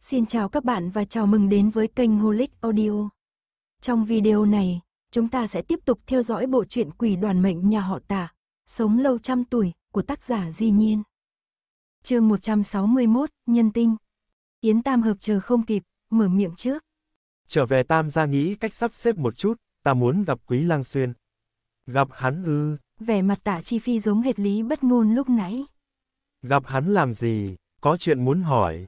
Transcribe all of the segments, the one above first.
Xin chào các bạn và chào mừng đến với kênh Holic Audio. Trong video này, chúng ta sẽ tiếp tục theo dõi bộ truyện Quỷ đoàn mệnh nhà họ Tả, Sống lâu trăm tuổi của tác giả Di Nhiên. Chương 161, Nhân tinh. Yến Tam hợp chờ không kịp, mở miệng trước. Trở về Tam gia nghĩ cách sắp xếp một chút, ta muốn gặp Quý Lang Xuyên. Gặp hắn ư? Vẻ mặt Tả Chi Phi giống hệt Lý Bất Ngôn lúc nãy. Gặp hắn làm gì, có chuyện muốn hỏi.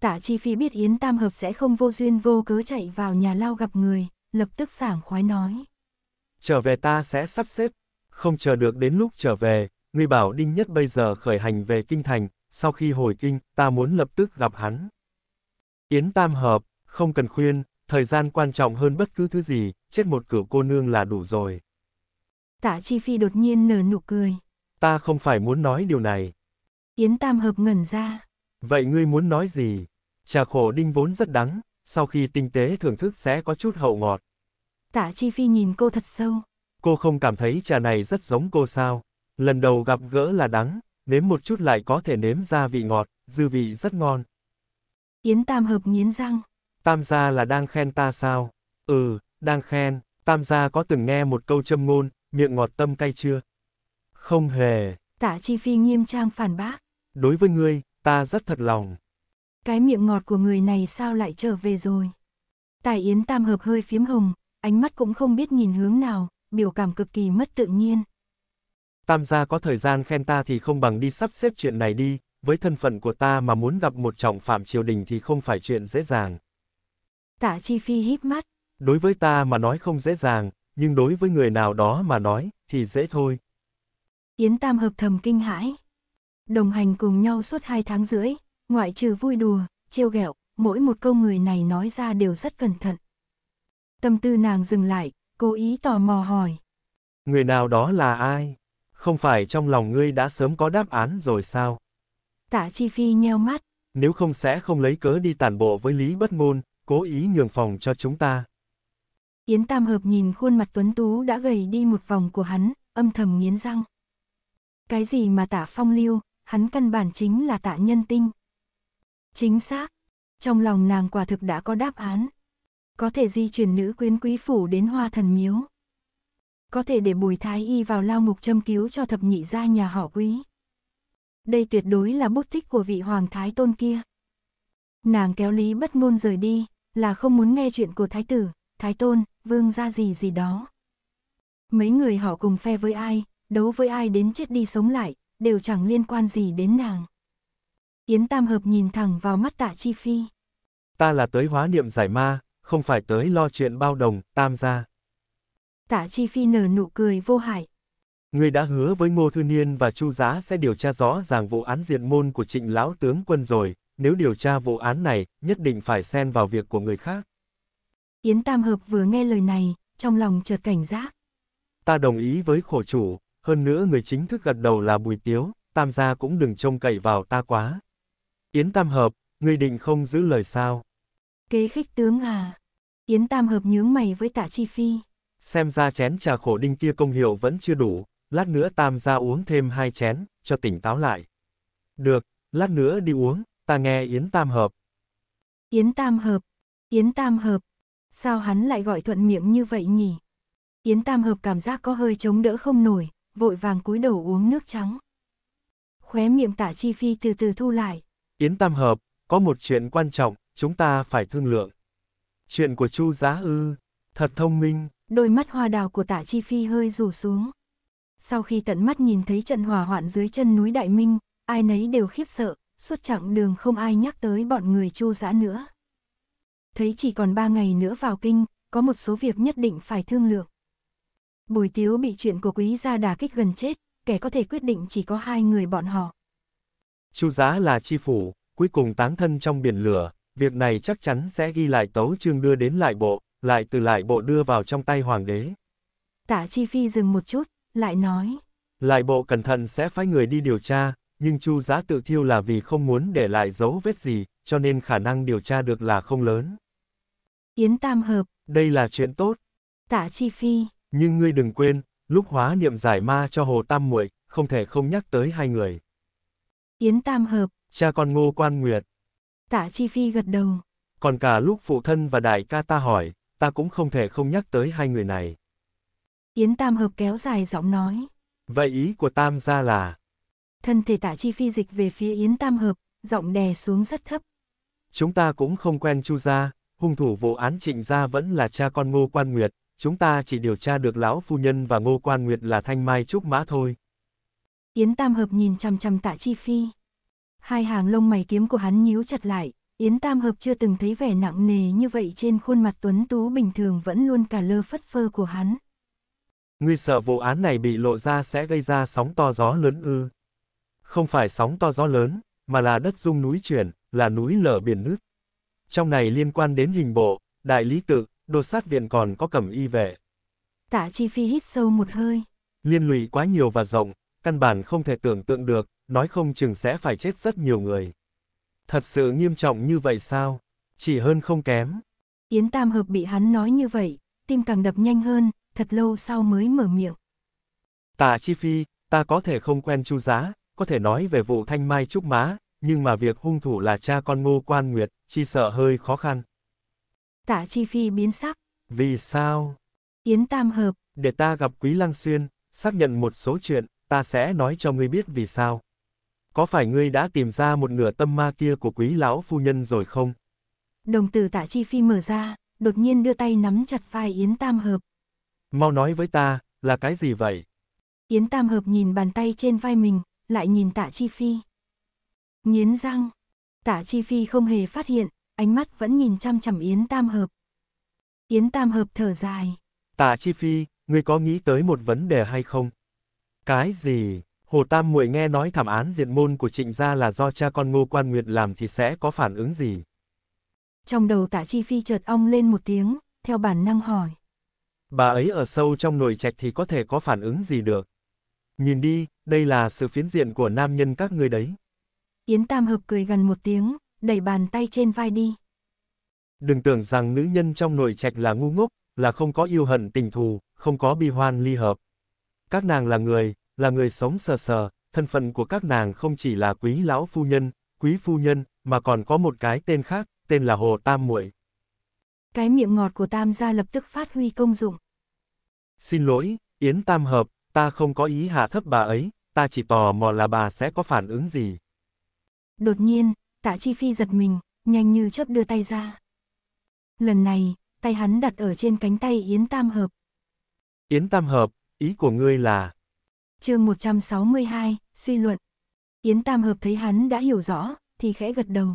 Tạ Chi Phi biết Yến Tam Hợp sẽ không vô duyên vô cớ chạy vào nhà lao gặp người, lập tức sảng khoái nói. Trở về ta sẽ sắp xếp, không chờ được đến lúc trở về, ngươi bảo Đinh Nhất bây giờ khởi hành về Kinh Thành, sau khi hồi kinh, ta muốn lập tức gặp hắn. Yến Tam Hợp, không cần khuyên, thời gian quan trọng hơn bất cứ thứ gì, chết một cửa cô nương là đủ rồi. Tạ Chi Phi đột nhiên nở nụ cười. Ta không phải muốn nói điều này. Yến Tam Hợp ngẩn ra. Vậy ngươi muốn nói gì? Trà khổ đinh vốn rất đắng, sau khi tinh tế thưởng thức sẽ có chút hậu ngọt. Tạ Chi Phi nhìn cô thật sâu. Cô không cảm thấy trà này rất giống cô sao? Lần đầu gặp gỡ là đắng, nếm một chút lại có thể nếm ra vị ngọt, dư vị rất ngon. Yến Tam Hợp nghiến răng. Tam gia là đang khen ta sao? Ừ, đang khen, Tam gia có từng nghe một câu châm ngôn, miệng ngọt tâm cay chưa? Không hề. Tạ Chi Phi nghiêm trang phản bác. Đối với ngươi, ta rất thật lòng. Cái miệng ngọt của người này sao lại trở về rồi? Tài Yến Tam Hợp hơi phiếm hồng, ánh mắt cũng không biết nhìn hướng nào, biểu cảm cực kỳ mất tự nhiên. Tam gia có thời gian khen ta thì không bằng đi sắp xếp chuyện này đi, với thân phận của ta mà muốn gặp một trọng phạm triều đình thì không phải chuyện dễ dàng. Tạ Chi Phi híp mắt. Đối với ta mà nói không dễ dàng, nhưng đối với người nào đó mà nói, thì dễ thôi. Yến Tam Hợp thầm kinh hãi đồng hành cùng nhau suốt hai tháng rưỡi, ngoại trừ vui đùa, trêu ghẹo, mỗi một câu người này nói ra đều rất cẩn thận. Tâm tư nàng dừng lại, cố ý tò mò hỏi. Người nào đó là ai? Không phải trong lòng ngươi đã sớm có đáp án rồi sao? Tạ Chi Phi nheo mắt. Nếu không sẽ không lấy cớ đi tản bộ với Lý Bất Ngôn, cố ý nhường phòng cho chúng ta. Yến Tam Hợp nhìn khuôn mặt tuấn tú đã gầy đi một vòng của hắn, âm thầm nghiến răng. Cái gì mà tả phong lưu, hắn căn bản chính là tạ nhân tinh. Chính xác, trong lòng nàng quả thực đã có đáp án. Có thể di chuyển nữ quyến quý phủ đến hoa thần miếu. Có thể để bùi thái y vào lao mục châm cứu cho thập nhị gia nhà họ quý. Đây tuyệt đối là bút tích của vị hoàng thái tôn kia. Nàng kéo lý bất ngôn rời đi, là không muốn nghe chuyện của thái tử, thái tôn, vương gia gì gì đó. Mấy người họ cùng phe với ai, đấu với ai đến chết đi sống lại, đều chẳng liên quan gì đến nàng. Yến Tam Hợp nhìn thẳng vào mắt tạ Chi Phi. Ta là tới hóa niệm giải ma, không phải tới lo chuyện bao đồng, tam gia. Tạ Chi Phi nở nụ cười vô hại. Ngươi đã hứa với Ngô Thư Niên và Chu Giá sẽ điều tra rõ ràng vụ án diệt môn của trịnh lão tướng quân rồi, nếu điều tra vụ án này, nhất định phải xen vào việc của người khác. Yến Tam Hợp vừa nghe lời này, trong lòng chợt cảnh giác. Ta đồng ý với khổ chủ, hơn nữa người chính thức gật đầu là Bùi Tiếu, tam gia cũng đừng trông cậy vào ta quá. Yến Tam Hợp, ngươi định không giữ lời sao? Kế khích tướng à? Yến Tam Hợp nhướng mày với tạ Chi Phi. Xem ra chén trà khổ đinh kia công hiệu vẫn chưa đủ, lát nữa Tam gia uống thêm hai chén, cho tỉnh táo lại. Được, lát nữa đi uống, ta nghe Yến Tam Hợp. Yến Tam Hợp, Yến Tam Hợp, sao hắn lại gọi thuận miệng như vậy nhỉ? Yến Tam Hợp cảm giác có hơi chống đỡ không nổi, vội vàng cúi đầu uống nước trắng. Khóe miệng tả chi phi từ từ thu lại. Yến Tam Hợp, có một chuyện quan trọng, chúng ta phải thương lượng. Chuyện của Chu Giá Ư, thật thông minh. Đôi mắt hoa đào của tả chi phi hơi rủ xuống. Sau khi tận mắt nhìn thấy trận hỏa hoạn dưới chân núi Đại Minh, ai nấy đều khiếp sợ, suốt chặng đường không ai nhắc tới bọn người chu Giá nữa. Thấy chỉ còn ba ngày nữa vào kinh, có một số việc nhất định phải thương lượng. Bùi Tiếu bị chuyện của quý gia đả kích gần chết, kẻ có thể quyết định chỉ có hai người bọn họ. Chu Giá là chi phủ, cuối cùng tán thân trong biển lửa, việc này chắc chắn sẽ ghi lại tấu chương đưa đến lại bộ, lại từ lại bộ đưa vào trong tay hoàng đế. Tả Chi Phi dừng một chút, lại nói. Lại bộ cẩn thận sẽ phái người đi điều tra, nhưng Chu Giá tự thiêu là vì không muốn để lại dấu vết gì, cho nên khả năng điều tra được là không lớn. Yến Tam Hợp. Đây là chuyện tốt. Tả Chi Phi. Nhưng ngươi đừng quên, lúc hóa niệm giải ma cho Hồ Tam Muội, không thể không nhắc tới hai người. Yến Tam Hợp. Cha con Ngô Quan Nguyệt. Tạ Chi Phi gật đầu. Còn cả lúc phụ thân và đại ca ta hỏi, ta cũng không thể không nhắc tới hai người này. Yến Tam Hợp kéo dài giọng nói. Vậy ý của Tam gia là? Thân thể Tạ Chi Phi dịch về phía Yến Tam Hợp, giọng đè xuống rất thấp. Chúng ta cũng không quen Chu gia, hung thủ vụ án Trịnh gia vẫn là cha con Ngô Quan Nguyệt, chúng ta chỉ điều tra được lão phu nhân và ngô quan nguyệt là thanh mai trúc mã thôi. Yến Tam Hợp nhìn chằm chằm tạ Chi Phi. Hai hàng lông mày kiếm của hắn nhíu chặt lại, Yến Tam Hợp chưa từng thấy vẻ nặng nề như vậy trên khuôn mặt tuấn tú bình thường vẫn luôn cả lơ phất phơ của hắn. Ngươi sợ vụ án này bị lộ ra sẽ gây ra sóng to gió lớn ư. Không phải sóng to gió lớn, mà là đất rung núi chuyển, là núi lở biển nứt Trong này liên quan đến hình bộ, đại lý tự, đột sát viện còn có cầm y vệ. Tạ Chi Phi hít sâu một hơi. Liên lụy quá nhiều và rộng, căn bản không thể tưởng tượng được, nói không chừng sẽ phải chết rất nhiều người. Thật sự nghiêm trọng như vậy sao? Chỉ hơn không kém. Yến Tam Hợp bị hắn nói như vậy, tim càng đập nhanh hơn, thật lâu sau mới mở miệng. Tạ Chi Phi, ta có thể không quen chu giá, có thể nói về vụ thanh mai trúc má, nhưng mà việc hung thủ là cha con ngô quan nguyệt, chi sợ hơi khó khăn. Tạ Chi Phi biến sắc. Vì sao? Yến Tam Hợp. Để ta gặp Quý Lăng Xuyên, xác nhận một số chuyện, ta sẽ nói cho ngươi biết vì sao. Có phải ngươi đã tìm ra một nửa tâm ma kia của quý lão phu nhân rồi không? Đồng tử tạ chi phi mở ra, đột nhiên đưa tay nắm chặt vai Yến Tam Hợp. Mau nói với ta, là cái gì vậy? Yến Tam Hợp nhìn bàn tay trên vai mình, lại nhìn tạ chi phi. Nghiến răng. Tạ chi phi không hề phát hiện, ánh mắt vẫn nhìn chăm chằm Yến Tam Hợp. Yến Tam Hợp thở dài. Tạ Chi Phi, ngươi có nghĩ tới một vấn đề hay không? Cái gì? Hồ Tam Muội nghe nói thảm án diệt môn của trịnh gia là do cha con Ngô Quan Nguyệt làm thì sẽ có phản ứng gì? Trong đầu Tạ Chi Phi chợt ong lên một tiếng, theo bản năng hỏi. Bà ấy ở sâu trong nội trạch thì có thể có phản ứng gì được? Nhìn đi, đây là sự phiến diện của nam nhân các ngươi đấy. Yến Tam Hợp cười gần một tiếng, đẩy bàn tay trên vai đi. Đừng tưởng rằng nữ nhân trong nội trạch là ngu ngốc, là không có yêu hận tình thù, không có bi hoan ly hợp. Các nàng là người, là người sống sờ sờ, thân phận của các nàng không chỉ là quý lão phu nhân, quý phu nhân, mà còn có một cái tên khác, tên là Hồ Tam Muội. Cái miệng ngọt của Tam gia lập tức phát huy công dụng. Xin lỗi, Yến Tam Hợp, ta không có ý hạ thấp bà ấy, ta chỉ tò mò là bà sẽ có phản ứng gì. Đột nhiên, tạ chi phi giật mình, nhanh như chớp đưa tay ra. Lần này, tay hắn đặt ở trên cánh tay Yến Tam Hợp. Yến Tam Hợp, ý của ngươi là... chương 162, suy luận. Yến Tam Hợp thấy hắn đã hiểu rõ, thì khẽ gật đầu.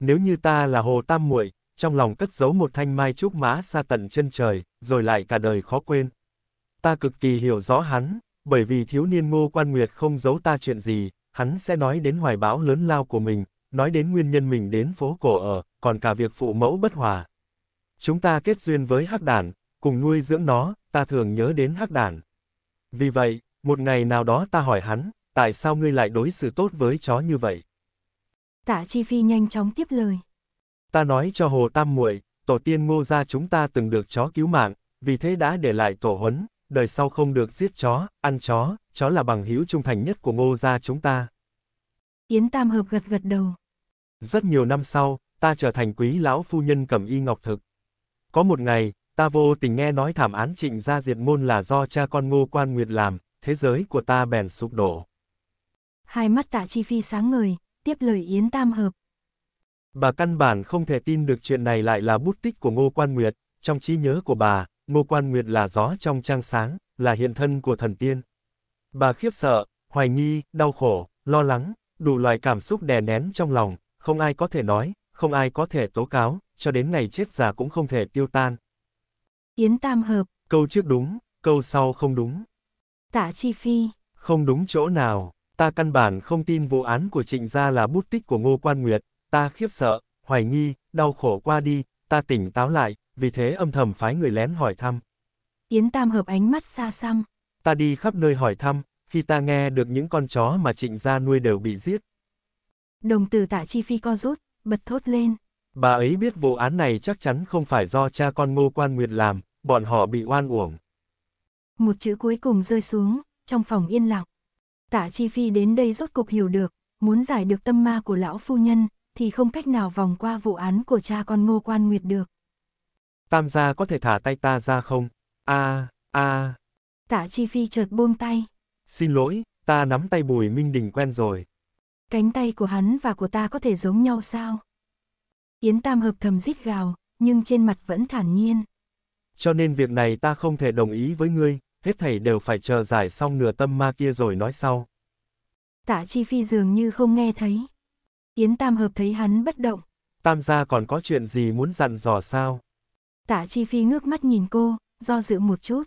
Nếu như ta là Hồ Tam muội trong lòng cất giấu một thanh mai trúc mã xa tận chân trời, rồi lại cả đời khó quên. Ta cực kỳ hiểu rõ hắn, bởi vì thiếu niên ngô quan nguyệt không giấu ta chuyện gì, hắn sẽ nói đến hoài bão lớn lao của mình, nói đến nguyên nhân mình đến phố cổ ở, còn cả việc phụ mẫu bất hòa. Chúng ta kết duyên với hắc đản, cùng nuôi dưỡng nó, ta thường nhớ đến hắc đản. Vì vậy, một ngày nào đó ta hỏi hắn, tại sao ngươi lại đối xử tốt với chó như vậy? Tạ Chi Phi nhanh chóng tiếp lời. Ta nói cho Hồ Tam Muội, tổ tiên ngô gia chúng ta từng được chó cứu mạng, vì thế đã để lại tổ huấn, đời sau không được giết chó, ăn chó, chó là bằng hữu trung thành nhất của ngô gia chúng ta. Yến Tam Hợp gật gật đầu. Rất nhiều năm sau, ta trở thành quý lão phu nhân cầm y ngọc thực. Có một ngày, ta vô tình nghe nói thảm án trịnh gia diệt môn là do cha con ngô quan nguyệt làm, thế giới của ta bèn sụp đổ. Hai mắt tạ chi phi sáng ngời, tiếp lời Yến Tam Hợp. Bà căn bản không thể tin được chuyện này lại là bút tích của ngô quan nguyệt, trong trí nhớ của bà, ngô quan nguyệt là gió trong trăng sáng, là hiện thân của thần tiên. Bà khiếp sợ, hoài nghi, đau khổ, lo lắng, đủ loại cảm xúc đè nén trong lòng, không ai có thể nói, không ai có thể tố cáo, cho đến ngày chết già cũng không thể tiêu tan. Yến Tam Hợp Câu trước đúng, câu sau không đúng. Tạ Chi Phi Không đúng chỗ nào, ta căn bản không tin vụ án của trịnh gia là bút tích của Ngô Quan Nguyệt, ta khiếp sợ, hoài nghi, đau khổ qua đi, ta tỉnh táo lại, vì thế âm thầm phái người lén hỏi thăm. Yến Tam Hợp ánh mắt xa xăm. Ta đi khắp nơi hỏi thăm, khi ta nghe được những con chó mà trịnh gia nuôi đều bị giết. Đồng từ tạ chi phi co rút, bật thốt lên. Bà ấy biết vụ án này chắc chắn không phải do cha con ngô quan nguyệt làm, bọn họ bị oan uổng. Một chữ cuối cùng rơi xuống, trong phòng yên lặng. Tạ Chi Phi đến đây rốt cục hiểu được, muốn giải được tâm ma của lão phu nhân, thì không cách nào vòng qua vụ án của cha con ngô quan nguyệt được. Tam gia có thể thả tay ta ra không? a à, a à. Tạ Chi Phi chợt buông tay. Xin lỗi, ta nắm tay Bùi Minh Đình quen rồi. Cánh tay của hắn và của ta có thể giống nhau sao? Yến Tam hợp thầm rít gào, nhưng trên mặt vẫn thản nhiên. Cho nên việc này ta không thể đồng ý với ngươi, hết thảy đều phải chờ giải xong nửa tâm ma kia rồi nói sau. Tạ Chi Phi dường như không nghe thấy. Yến Tam Hợp thấy hắn bất động. Tam gia còn có chuyện gì muốn dặn dò sao? Tạ Chi Phi ngước mắt nhìn cô, do dự một chút.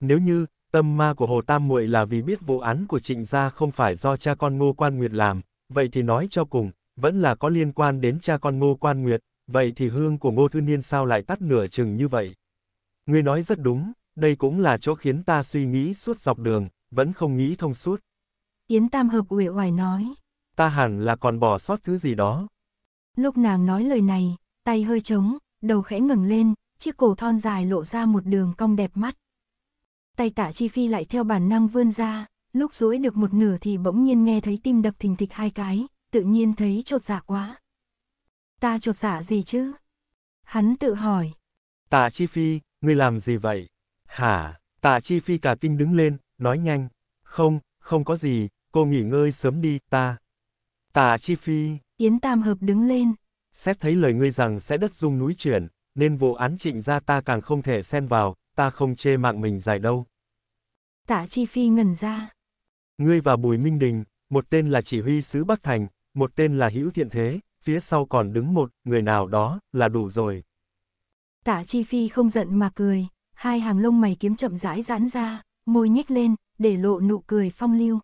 Nếu như, Tâm ma của Hồ Tam Muội là vì biết vụ án của trịnh gia không phải do cha con Ngô Quan Nguyệt làm, vậy thì nói cho cùng, vẫn là có liên quan đến cha con Ngô Quan Nguyệt, vậy thì hương của Ngô Thư Niên sao lại tắt nửa chừng như vậy? Ngươi nói rất đúng, đây cũng là chỗ khiến ta suy nghĩ suốt dọc đường, vẫn không nghĩ thông suốt. Yến Tam Hợp uể oải nói. Ta hẳn là còn bỏ sót thứ gì đó. Lúc nàng nói lời này, tay hơi trống, đầu khẽ ngẩng lên, chiếc cổ thon dài lộ ra một đường cong đẹp mắt tay tạ chi phi lại theo bản năng vươn ra, lúc duỗi được một nửa thì bỗng nhiên nghe thấy tim đập thình thịch hai cái, tự nhiên thấy chột dạ quá. Ta chột dạ gì chứ? Hắn tự hỏi. Tạ chi phi, ngươi làm gì vậy? Hả? Tạ chi phi cả kinh đứng lên, nói nhanh. Không, không có gì, cô nghỉ ngơi sớm đi, ta. Tạ chi phi. Yến Tam Hợp đứng lên. Xét thấy lời ngươi rằng sẽ đất dung núi chuyển, nên vụ án trịnh gia ta càng không thể xen vào, ta không chê mạng mình dài đâu. Tạ Chi Phi ngẩn ra. Ngươi và Bùi Minh Đình, một tên là chỉ huy sứ Bắc Thành, một tên là Hữu Thiện Thế, phía sau còn đứng một người nào đó là đủ rồi. Tạ Chi Phi không giận mà cười, hai hàng lông mày kiếm chậm rãi giãn ra, môi nhếch lên, để lộ nụ cười phong lưu.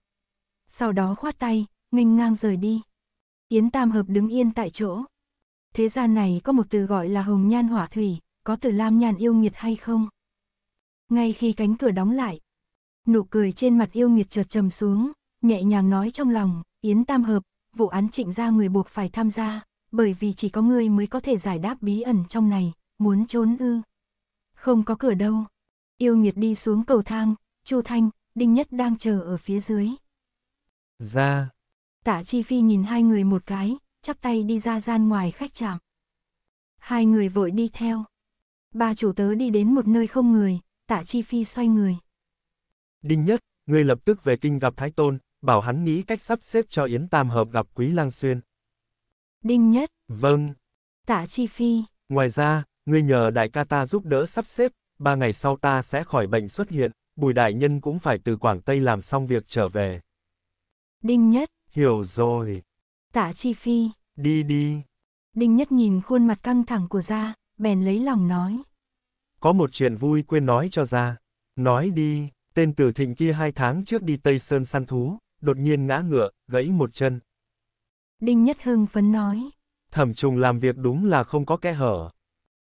Sau đó khoát tay, nghênh ngang rời đi. Yến Tam Hợp đứng yên tại chỗ. Thế gian này có một từ gọi là hồng nhan hỏa thủy, có từ lam nhàn yêu nghiệt hay không? ngay khi cánh cửa đóng lại. Nụ cười trên mặt yêu nghiệt chợt trầm xuống, nhẹ nhàng nói trong lòng, Yến Tam Hợp, vụ án trịnh gia người buộc phải tham gia, bởi vì chỉ có ngươi mới có thể giải đáp bí ẩn trong này, muốn trốn ư. Không có cửa đâu. Yêu nghiệt đi xuống cầu thang, Chu Thanh, Đinh Nhất đang chờ ở phía dưới. Ra. Tạ Chi Phi nhìn hai người một cái, chắp tay đi ra gian ngoài khách trạm. Hai người vội đi theo. Ba chủ tớ đi đến một nơi không người, tạ chi phi xoay người. Đinh nhất, ngươi lập tức về kinh gặp Thái Tôn, bảo hắn nghĩ cách sắp xếp cho Yến Tam Hợp gặp Quý Lang Xuyên. Đinh nhất. Vâng. Tạ chi phi. Ngoài ra, ngươi nhờ đại ca ta giúp đỡ sắp xếp, ba ngày sau ta sẽ khỏi bệnh xuất hiện, bùi đại nhân cũng phải từ Quảng Tây làm xong việc trở về. Đinh nhất. Hiểu rồi. Tạ chi phi. Đi đi. Đinh nhất nhìn khuôn mặt căng thẳng của gia, bèn lấy lòng nói. Có một chuyện vui quên nói cho ra. Nói đi, tên tử thịnh kia hai tháng trước đi Tây Sơn săn thú, đột nhiên ngã ngựa, gãy một chân. Đinh Nhất Hưng phấn nói. Thẩm trùng làm việc đúng là không có kẽ hở.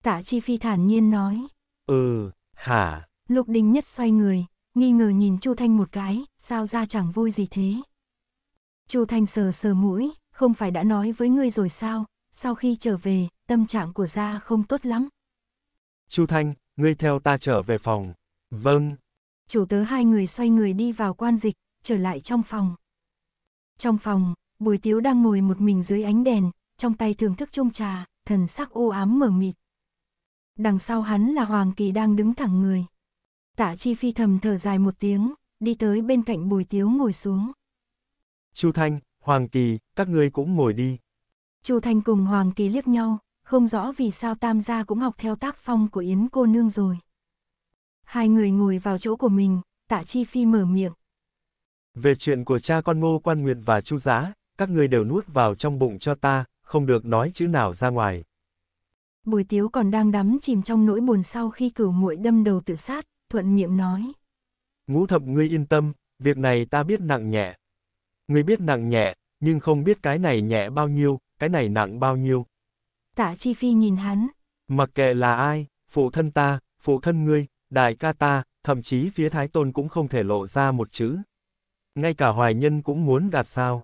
Tạ Chi Phi thản nhiên nói. Ừ, hả? Lục Đinh Nhất xoay người, nghi ngờ nhìn Chu Thanh một cái, sao ra chẳng vui gì thế. Chu Thanh sờ sờ mũi, không phải đã nói với ngươi rồi sao, sau khi trở về, tâm trạng của gia không tốt lắm. Chu Thanh, ngươi theo ta trở về phòng. Vâng. Chủ tớ hai người xoay người đi vào quan dịch, trở lại trong phòng. Trong phòng, Bùi Tiếu đang ngồi một mình dưới ánh đèn, trong tay thưởng thức chung trà, thần sắc u ám mở mịt. Đằng sau hắn là Hoàng Kỳ đang đứng thẳng người. Tạ Chi Phi thầm thở dài một tiếng, đi tới bên cạnh Bùi Tiếu ngồi xuống. Chu Thanh, Hoàng Kỳ, các ngươi cũng ngồi đi. Chu Thanh cùng Hoàng Kỳ liếc nhau, không rõ vì sao Tam gia cũng học theo tác phong của Yến cô nương rồi. Hai người ngồi vào chỗ của mình, Tạ Chi Phi mở miệng. Về chuyện của cha con Ngô Quan Nguyệt và Chu Giá, các người đều nuốt vào trong bụng cho ta, không được nói chữ nào ra ngoài. Bùi Tiếu còn đang đắm chìm trong nỗi buồn sau khi cửu muội đâm đầu tự sát, thuận miệng nói. Ngũ thập ngươi yên tâm, việc này ta biết nặng nhẹ. Ngươi biết nặng nhẹ, nhưng không biết cái này nhẹ bao nhiêu, cái này nặng bao nhiêu. Tạ Chi Phi nhìn hắn. Mặc kệ là ai, phụ thân ta, phụ thân ngươi, đại ca ta, thậm chí phía Thái Tôn cũng không thể lộ ra một chữ. Ngay cả hoài nhân cũng muốn gạt sao.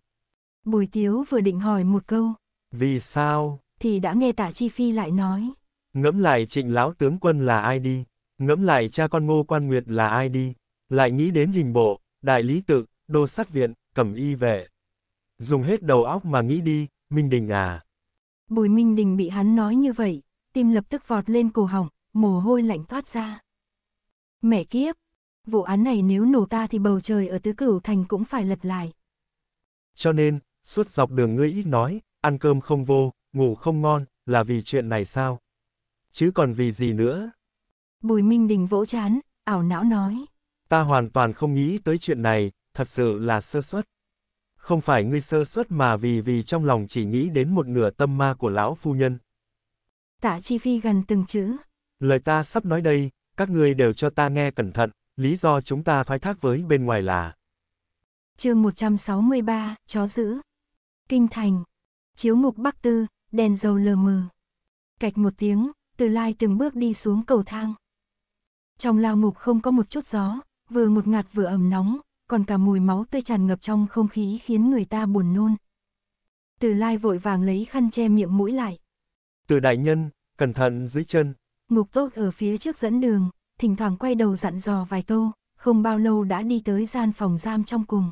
Bùi Tiếu vừa định hỏi một câu. Vì sao? Thì đã nghe Tạ Chi Phi lại nói. Ngẫm lại trịnh lão tướng quân là ai đi? Ngẫm lại cha con ngô quan nguyệt là ai đi? Lại nghĩ đến hình bộ, đại lý tự, đô sát viện, cẩm y vệ. Dùng hết đầu óc mà nghĩ đi, Minh Đình à. Bùi Minh Đình bị hắn nói như vậy, tim lập tức vọt lên cổ họng, mồ hôi lạnh thoát ra. Mẹ kiếp, vụ án này nếu nổ ta thì bầu trời ở tứ cửu thành cũng phải lật lại. Cho nên, suốt dọc đường ngươi ít nói, ăn cơm không vô, ngủ không ngon, là vì chuyện này sao? Chứ còn vì gì nữa? Bùi Minh Đình vỗ chán, ảo não nói. Ta hoàn toàn không nghĩ tới chuyện này, thật sự là sơ suất không phải ngươi sơ suất mà vì vì trong lòng chỉ nghĩ đến một nửa tâm ma của lão phu nhân. Tạ Chi Phi gần từng chữ. Lời ta sắp nói đây, các ngươi đều cho ta nghe cẩn thận, lý do chúng ta thoái thác với bên ngoài là. chương 163, chó giữ. Kinh thành. Chiếu ngục Bắc Tư, đèn dầu lờ mờ. Cạch một tiếng, từ lai từng bước đi xuống cầu thang. Trong lao ngục không có một chút gió, vừa một ngạt vừa ẩm nóng, còn cả mùi máu tươi tràn ngập trong không khí khiến người ta buồn nôn. Từ lai vội vàng lấy khăn che miệng mũi lại. Từ đại nhân, cẩn thận dưới chân. Ngục tốt ở phía trước dẫn đường, thỉnh thoảng quay đầu dặn dò vài câu, không bao lâu đã đi tới gian phòng giam trong cùng.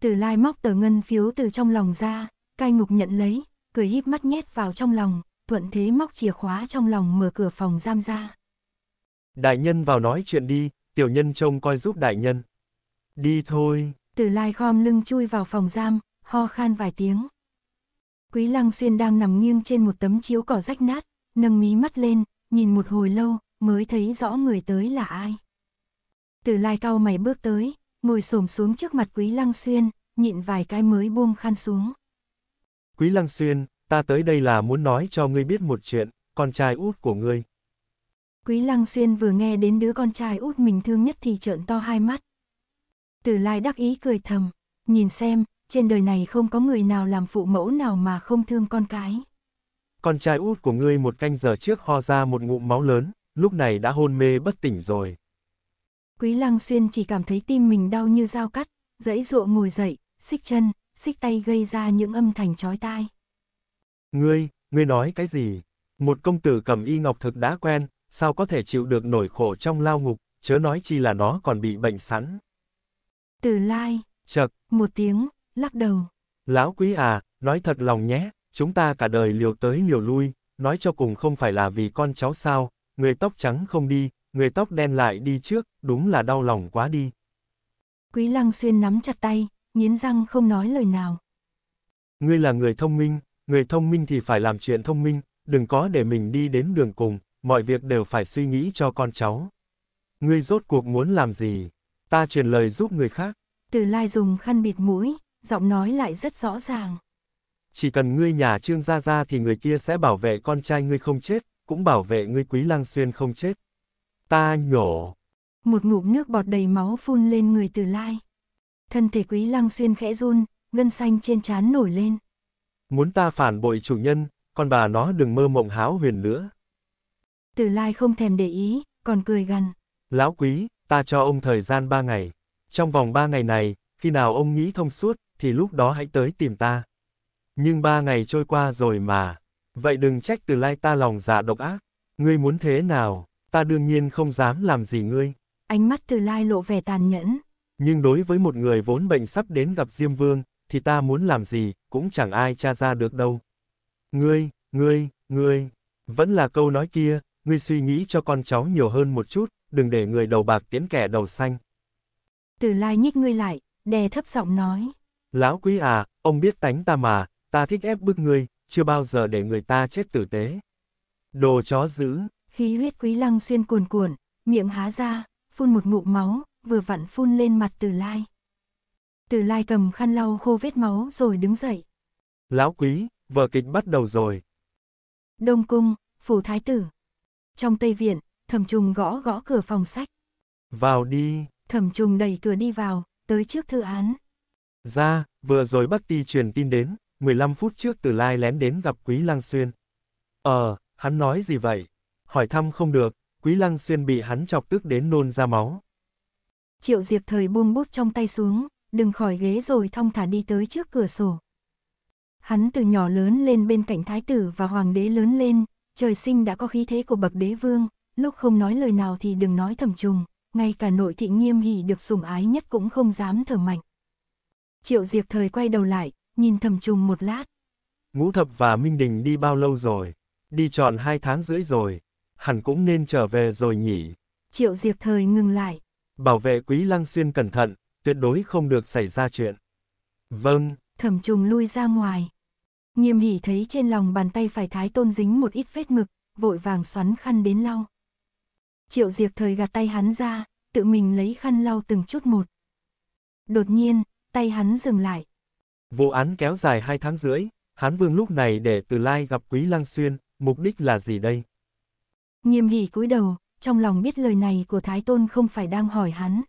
Từ lai móc tờ ngân phiếu từ trong lòng ra, cai ngục nhận lấy, cười híp mắt nhét vào trong lòng, thuận thế móc chìa khóa trong lòng mở cửa phòng giam ra. Đại nhân vào nói chuyện đi, tiểu nhân trông coi giúp đại nhân. Đi thôi. Từ lai khom lưng chui vào phòng giam, ho khan vài tiếng. Quý Lăng Xuyên đang nằm nghiêng trên một tấm chiếu cỏ rách nát, nâng mí mắt lên, nhìn một hồi lâu, mới thấy rõ người tới là ai. Từ lai cao mày bước tới, ngồi xổm xuống trước mặt Quý Lăng Xuyên, nhịn vài cái mới buông khan xuống. Quý Lăng Xuyên, ta tới đây là muốn nói cho ngươi biết một chuyện, con trai út của ngươi. Quý Lăng Xuyên vừa nghe đến đứa con trai út mình thương nhất thì trợn to hai mắt, từ lai đắc ý cười thầm, nhìn xem, trên đời này không có người nào làm phụ mẫu nào mà không thương con cái. Con trai út của ngươi một canh giờ trước ho ra một ngụm máu lớn, lúc này đã hôn mê bất tỉnh rồi. Quý Lăng Xuyên chỉ cảm thấy tim mình đau như dao cắt, dãy dụa ngồi dậy, xích chân, xích tay gây ra những âm thanh chói tai. Ngươi, ngươi nói cái gì? Một công tử cầm y ngọc thực đã quen, sao có thể chịu được nổi khổ trong lao ngục, chớ nói chi là nó còn bị bệnh sẵn. Từ lai. Chật. Một tiếng, lắc đầu. Lão quý à, nói thật lòng nhé, chúng ta cả đời liều tới liều lui, nói cho cùng không phải là vì con cháu sao, người tóc trắng không đi, người tóc đen lại đi trước, đúng là đau lòng quá đi. Quý lăng xuyên nắm chặt tay, nghiến răng không nói lời nào. Ngươi là người thông minh, người thông minh thì phải làm chuyện thông minh, đừng có để mình đi đến đường cùng, mọi việc đều phải suy nghĩ cho con cháu. Ngươi rốt cuộc muốn làm gì? Ta truyền lời giúp người khác. Từ lai dùng khăn bịt mũi, giọng nói lại rất rõ ràng. Chỉ cần ngươi nhà trương gia gia thì người kia sẽ bảo vệ con trai ngươi không chết, cũng bảo vệ ngươi quý lang xuyên không chết. Ta nhổ. Một ngụm nước bọt đầy máu phun lên người từ lai. Thân thể quý lang xuyên khẽ run, ngân xanh trên trán nổi lên. Muốn ta phản bội chủ nhân, con bà nó đừng mơ mộng háo huyền nữa. Từ lai không thèm để ý, còn cười gằn. Lão quý, ta cho ông thời gian 3 ngày. Trong vòng 3 ngày này, khi nào ông nghĩ thông suốt, thì lúc đó hãy tới tìm ta. Nhưng 3 ngày trôi qua rồi mà. Vậy đừng trách từ lai ta lòng dạ độc ác. Ngươi muốn thế nào, ta đương nhiên không dám làm gì ngươi. Ánh mắt từ lai lộ vẻ tàn nhẫn. Nhưng đối với một người vốn bệnh sắp đến gặp Diêm Vương, thì ta muốn làm gì, cũng chẳng ai tra ra được đâu. Ngươi, ngươi, ngươi, vẫn là câu nói kia, ngươi suy nghĩ cho con cháu nhiều hơn một chút, đừng để người đầu bạc tiến kẻ đầu xanh. Từ lai nhích ngươi lại, đè thấp giọng nói. Lão quý à, ông biết tánh ta mà, ta thích ép bức ngươi, chưa bao giờ để người ta chết tử tế. Đồ chó dữ. Khí huyết quý lăng xuyên cuồn cuộn, miệng há ra, phun một ngụm máu, vừa vặn phun lên mặt từ lai. Từ lai cầm khăn lau khô vết máu rồi đứng dậy. Lão quý, vở kịch bắt đầu rồi. Đông cung, phủ thái tử. Trong Tây Viện, thẩm trùng gõ gõ cửa phòng sách. Vào đi. Thẩm trùng đẩy cửa đi vào, tới trước thư án. Ra, vừa rồi bác ti truyền tin đến, 15 phút trước từ lai lén đến gặp Quý Lăng Xuyên. Ờ, hắn nói gì vậy? Hỏi thăm không được, Quý Lăng Xuyên bị hắn chọc tức đến nôn ra máu. Triệu Diệp thời buông bút trong tay xuống, đừng khỏi ghế rồi thong thả đi tới trước cửa sổ. Hắn từ nhỏ lớn lên bên cạnh thái tử và hoàng đế lớn lên, trời sinh đã có khí thế của bậc đế vương, lúc không nói lời nào thì đừng nói thầm trùng, ngay cả nội thị nghiêm hỉ được sủng ái nhất cũng không dám thở mạnh. Triệu Diệp thời quay đầu lại, nhìn thầm trùng một lát. Ngũ thập và Minh Đình đi bao lâu rồi? Đi tròn hai tháng rưỡi rồi, hẳn cũng nên trở về rồi nhỉ? Triệu Diệp thời ngừng lại. Bảo vệ Quý Lăng Xuyên cẩn thận, tuyệt đối không được xảy ra chuyện. Vâng. Thẩm trùng lui ra ngoài. Nghiêm hỉ thấy trên lòng bàn tay phải thái tôn dính một ít vết mực, vội vàng xoắn khăn đến lau. Triệu Diệp thời gạt tay hắn ra, tự mình lấy khăn lau từng chút một. Đột nhiên, tay hắn dừng lại. Vụ án kéo dài hai tháng rưỡi, Hán Vương lúc này để Từ Lai gặp Quý Lăng Xuyên, mục đích là gì đây? Nghiêm hỷ cúi đầu, trong lòng biết lời này của Thái Tôn không phải đang hỏi hắn.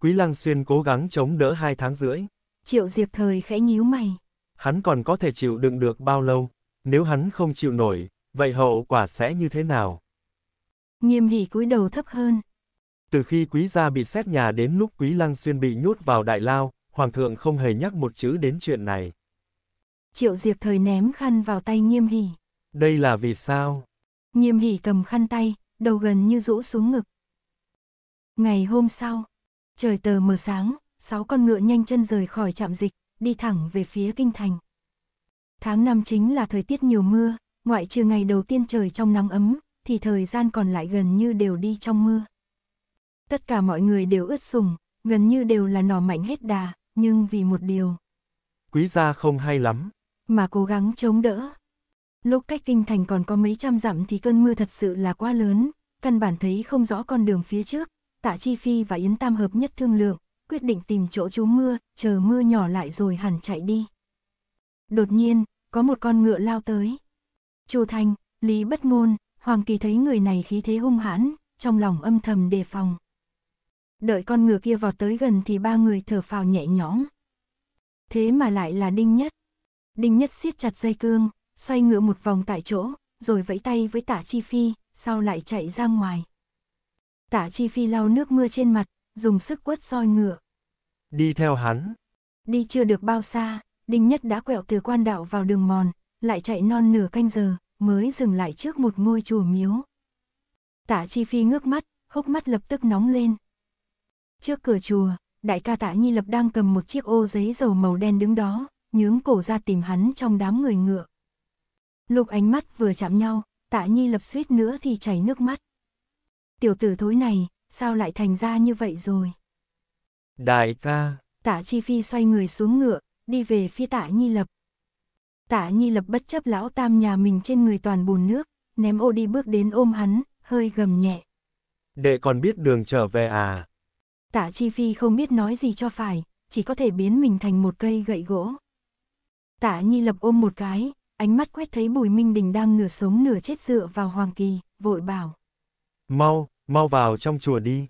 Quý Lăng Xuyên cố gắng chống đỡ hai tháng rưỡi. Triệu Diệp thời khẽ nhíu mày. Hắn còn có thể chịu đựng được bao lâu? Nếu hắn không chịu nổi, vậy hậu quả sẽ như thế nào? Nghiêm hỷ cúi đầu thấp hơn. Từ khi quý gia bị xét nhà đến lúc quý lăng xuyên bị nhốt vào đại lao, hoàng thượng không hề nhắc một chữ đến chuyện này. Triệu diệp thời ném khăn vào tay nghiêm hỷ. Đây là vì sao? Nghiêm hỷ cầm khăn tay, đầu gần như rũ xuống ngực. Ngày hôm sau, trời tờ mờ sáng, sáu con ngựa nhanh chân rời khỏi trạm dịch, đi thẳng về phía kinh thành. Tháng năm chính là thời tiết nhiều mưa, ngoại trừ ngày đầu tiên trời trong nắng ấm, thì thời gian còn lại gần như đều đi trong mưa. Tất cả mọi người đều ướt sùng, gần như đều là nỏ mạnh hết đà, nhưng vì một điều. Quý gia không hay lắm. Mà cố gắng chống đỡ. Lúc cách kinh thành còn có mấy trăm dặm thì cơn mưa thật sự là quá lớn, căn bản thấy không rõ con đường phía trước, tạ chi phi và Yến Tam hợp nhất thương lượng, quyết định tìm chỗ trú mưa, chờ mưa nhỏ lại rồi hẳn chạy đi. Đột nhiên, có một con ngựa lao tới. Chu Thanh, Lý Bất Ngôn, Hoàng Kỳ thấy người này khí thế hung hãn, trong lòng âm thầm đề phòng. Đợi con ngựa kia vọt tới gần thì ba người thở phào nhẹ nhõm. Thế mà lại là Đinh Nhất. Đinh Nhất siết chặt dây cương, xoay ngựa một vòng tại chỗ, rồi vẫy tay với Tả Chi Phi, sau lại chạy ra ngoài. Tả Chi Phi lau nước mưa trên mặt, dùng sức quất roi ngựa. Đi theo hắn. Đi chưa được bao xa, Đinh Nhất đã quẹo từ quan đạo vào đường mòn, lại chạy non nửa canh giờ, mới dừng lại trước một ngôi chùa miếu. Tạ Chi Phi ngước mắt, hốc mắt lập tức nóng lên. Trước cửa chùa, đại ca Tạ Nhi Lập đang cầm một chiếc ô giấy dầu màu đen đứng đó, nhướng cổ ra tìm hắn trong đám người ngựa. Lục ánh mắt vừa chạm nhau, Tạ Nhi Lập suýt nữa thì chảy nước mắt. Tiểu tử thối này, sao lại thành ra như vậy rồi? Đại ca! Tạ Chi Phi xoay người xuống ngựa, đi về phía Tạ Nhi Lập. Tạ Nhi lập bất chấp lão tam nhà mình trên người toàn bùn nước, ném ô đi bước đến ôm hắn, hơi gầm nhẹ. Đệ còn biết đường trở về à? Tạ Chi Phi không biết nói gì cho phải, chỉ có thể biến mình thành một cây gậy gỗ. Tạ Nhi lập ôm một cái, ánh mắt quét thấy Bùi Minh Đình đang nửa sống nửa chết dựa vào Hoàng Kỳ, vội bảo. Mau, mau vào trong chùa đi.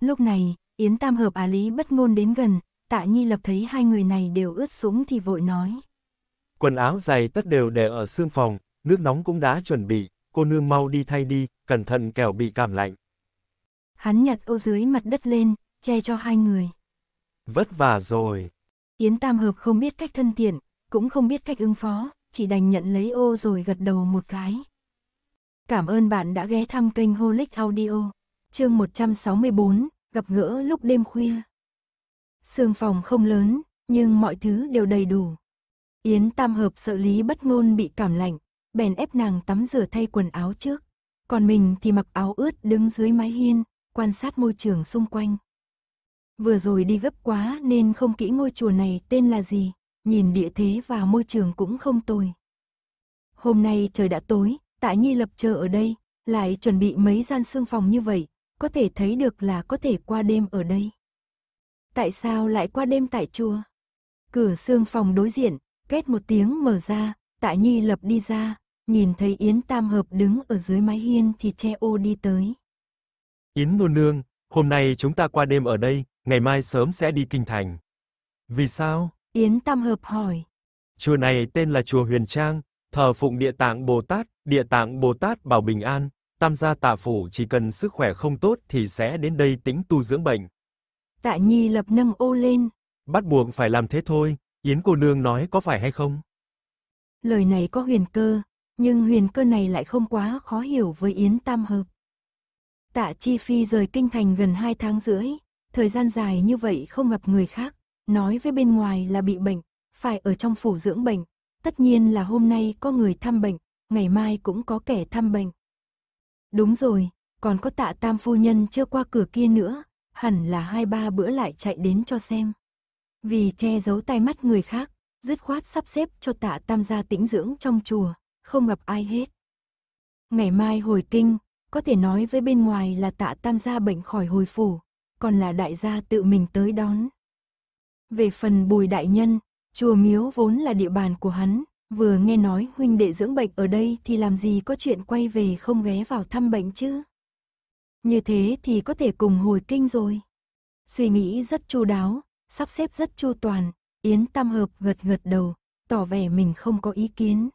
Lúc này, Yến Tam Hợp Á à Lý bất ngôn đến gần, Tạ Nhi lập thấy hai người này đều ướt sũng thì vội nói. Quần áo giày tất đều để ở xương phòng, nước nóng cũng đã chuẩn bị, cô nương mau đi thay đi, cẩn thận kẻo bị cảm lạnh. Hắn nhặt ô dưới mặt đất lên, che cho hai người. Vất vả rồi. Yến Tam Hợp không biết cách thân tiện, cũng không biết cách ứng phó, chỉ đành nhận lấy ô rồi gật đầu một cái. Cảm ơn bạn đã ghé thăm kênh Holic Audio. Chương 164, gặp gỡ lúc đêm khuya. Sương phòng không lớn, nhưng mọi thứ đều đầy đủ. Yến Tam Hợp sợ Lý Bất Ngôn bị cảm lạnh, bèn ép nàng tắm rửa thay quần áo trước. Còn mình thì mặc áo ướt đứng dưới mái hiên, quan sát môi trường xung quanh. Vừa rồi đi gấp quá nên không kỹ ngôi chùa này tên là gì, nhìn địa thế và môi trường cũng không tồi. Hôm nay trời đã tối, Tạ Nhi lập chờ ở đây, lại chuẩn bị mấy gian xương phòng như vậy, có thể thấy được là có thể qua đêm ở đây. Tại sao lại qua đêm tại chùa? Cửa xương phòng đối diện, Két một tiếng mở ra, tạ nhi lập đi ra, nhìn thấy Yến Tam Hợp đứng ở dưới mái hiên thì che ô đi tới. Yến nô nương, hôm nay chúng ta qua đêm ở đây, ngày mai sớm sẽ đi kinh thành. Vì sao? Yến Tam Hợp hỏi. Chùa này tên là Chùa Huyền Trang, thờ phụng địa tạng Bồ Tát, địa tạng Bồ Tát bảo bình an, tam gia tạ phủ chỉ cần sức khỏe không tốt thì sẽ đến đây tính tu dưỡng bệnh. Tạ Nhi lập nâng ô lên. Bắt buộc phải làm thế thôi, Yến cô nương nói có phải hay không? Lời này có huyền cơ, nhưng huyền cơ này lại không quá khó hiểu với Yến Tam Hợp. Tạ Chi Phi rời kinh thành gần hai tháng rưỡi, thời gian dài như vậy không gặp người khác, nói với bên ngoài là bị bệnh, phải ở trong phủ dưỡng bệnh. Tất nhiên là hôm nay có người thăm bệnh, ngày mai cũng có kẻ thăm bệnh. Đúng rồi, còn có tạ tam phu nhân chưa qua cửa kia nữa, hẳn là hai ba bữa lại chạy đến cho xem. Vì che giấu tai mắt người khác, dứt khoát sắp xếp cho tạ tam gia tĩnh dưỡng trong chùa, không gặp ai hết. Ngày mai hồi kinh, có thể nói với bên ngoài là tạ tam gia bệnh khỏi hồi phủ, còn là đại gia tự mình tới đón. Về phần bùi đại nhân, chùa miếu vốn là địa bàn của hắn, vừa nghe nói huynh đệ dưỡng bệnh ở đây thì làm gì có chuyện quay về không ghé vào thăm bệnh chứ. Như thế thì có thể cùng hồi kinh rồi. Suy nghĩ rất chu đáo, sắp xếp rất chu toàn, Yến Tam Hợp gật gật đầu, tỏ vẻ mình không có ý kiến.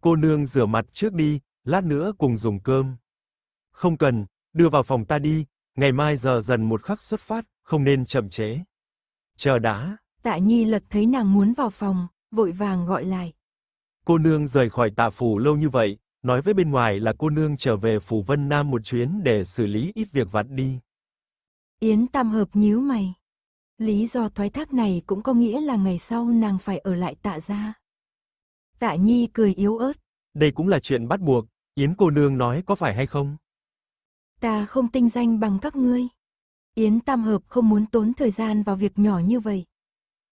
Cô nương rửa mặt trước đi, lát nữa cùng dùng cơm. Không cần, đưa vào phòng ta đi, ngày mai giờ dần một khắc xuất phát, không nên chậm chế. Chờ đã. Tạ Nhi lật thấy nàng muốn vào phòng, vội vàng gọi lại. Cô nương rời khỏi tạ phủ lâu như vậy, nói với bên ngoài là cô nương trở về phủ Vân Nam một chuyến để xử lý ít việc vặt đi. Yến Tam Hợp nhíu mày. Lý do thoái thác này cũng có nghĩa là ngày sau nàng phải ở lại tạ gia. Tạ Nhi cười yếu ớt. Đây cũng là chuyện bắt buộc, Yến cô nương nói có phải hay không? Ta không tinh danh bằng các ngươi. Yến Tam Hợp không muốn tốn thời gian vào việc nhỏ như vậy.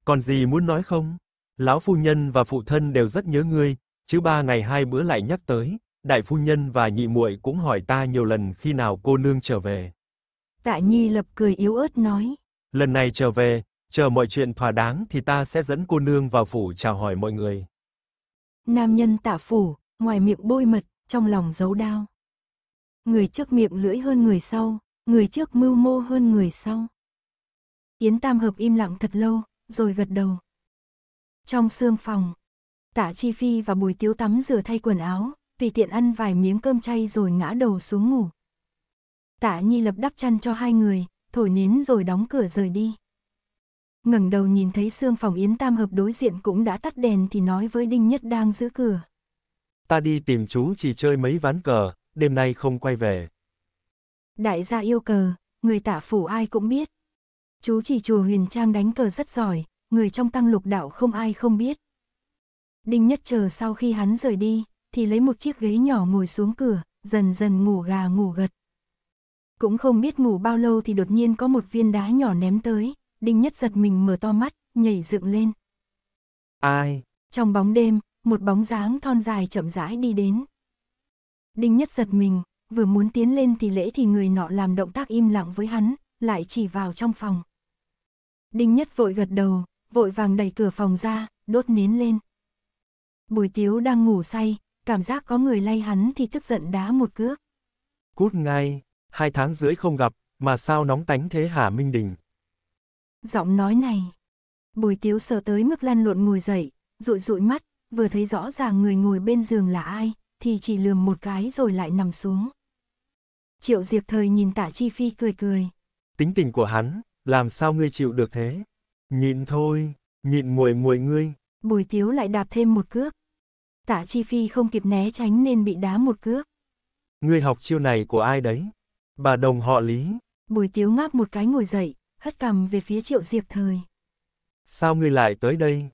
Còn gì muốn nói không? Lão phu nhân và phụ thân đều rất nhớ ngươi, chứ ba ngày hai bữa lại nhắc tới, đại phu nhân và nhị muội cũng hỏi ta nhiều lần khi nào cô nương trở về. Tạ Nhi lập cười yếu ớt nói. Lần này trở về, chờ mọi chuyện thỏa đáng thì ta sẽ dẫn cô nương vào phủ chào hỏi mọi người. Nam nhân tạ phủ, ngoài miệng bôi mật, trong lòng giấu đau Người trước miệng lưỡi hơn người sau, người trước mưu mô hơn người sau. Yến Tam Hợp im lặng thật lâu, rồi gật đầu. Trong xương phòng, Tạ Chi Phi và Bùi Tiếu tắm rửa thay quần áo, tùy tiện ăn vài miếng cơm chay rồi ngã đầu xuống ngủ. Tạ Nhi lập đắp chăn cho hai người, thổi nến rồi đóng cửa rời đi. ngẩng đầu nhìn thấy xương phòng Yến Tam Hợp đối diện cũng đã tắt đèn thì nói với Đinh Nhất đang giữ cửa. Ta đi tìm chú chỉ chơi mấy ván cờ, đêm nay không quay về. Đại gia yêu cờ, người tả phủ ai cũng biết. Chú chỉ chùa huyền trang đánh cờ rất giỏi, người trong tăng lục đạo không ai không biết. Đinh Nhất chờ sau khi hắn rời đi, thì lấy một chiếc ghế nhỏ ngồi xuống cửa, dần dần ngủ gà ngủ gật. Cũng không biết ngủ bao lâu thì đột nhiên có một viên đá nhỏ ném tới, Đinh Nhất giật mình mở to mắt, nhảy dựng lên. Ai? Trong bóng đêm, một bóng dáng thon dài chậm rãi đi đến. Đinh Nhất giật mình, vừa muốn tiến lên thì lễ thì người nọ làm động tác im lặng với hắn, lại chỉ vào trong phòng. Đinh Nhất vội gật đầu, vội vàng đẩy cửa phòng ra, đốt nến lên. Bùi Tiếu đang ngủ say, cảm giác có người lay hắn thì tức giận đá một cước. Cút ngay! hai tháng rưỡi không gặp, mà sao nóng tánh thế hả Minh Đình? Giọng nói này. Bùi tiếu sờ tới mức lăn lộn ngồi dậy, rụi rụi mắt, vừa thấy rõ ràng người ngồi bên giường là ai, thì chỉ lườm một cái rồi lại nằm xuống. Triệu Diệp Thời nhìn Tạ Chi Phi cười cười. Tính tình của hắn, làm sao ngươi chịu được thế? Nhịn thôi, nhịn muội muội ngươi. Bùi Tiếu lại đạp thêm một cước. Tạ Chi Phi không kịp né tránh nên bị đá một cước. Ngươi học chiêu này của ai đấy? Bà đồng họ Lý. Bùi tiếu ngáp một cái ngồi dậy, hất cằm về phía triệu diệp thời. Sao ngươi lại tới đây?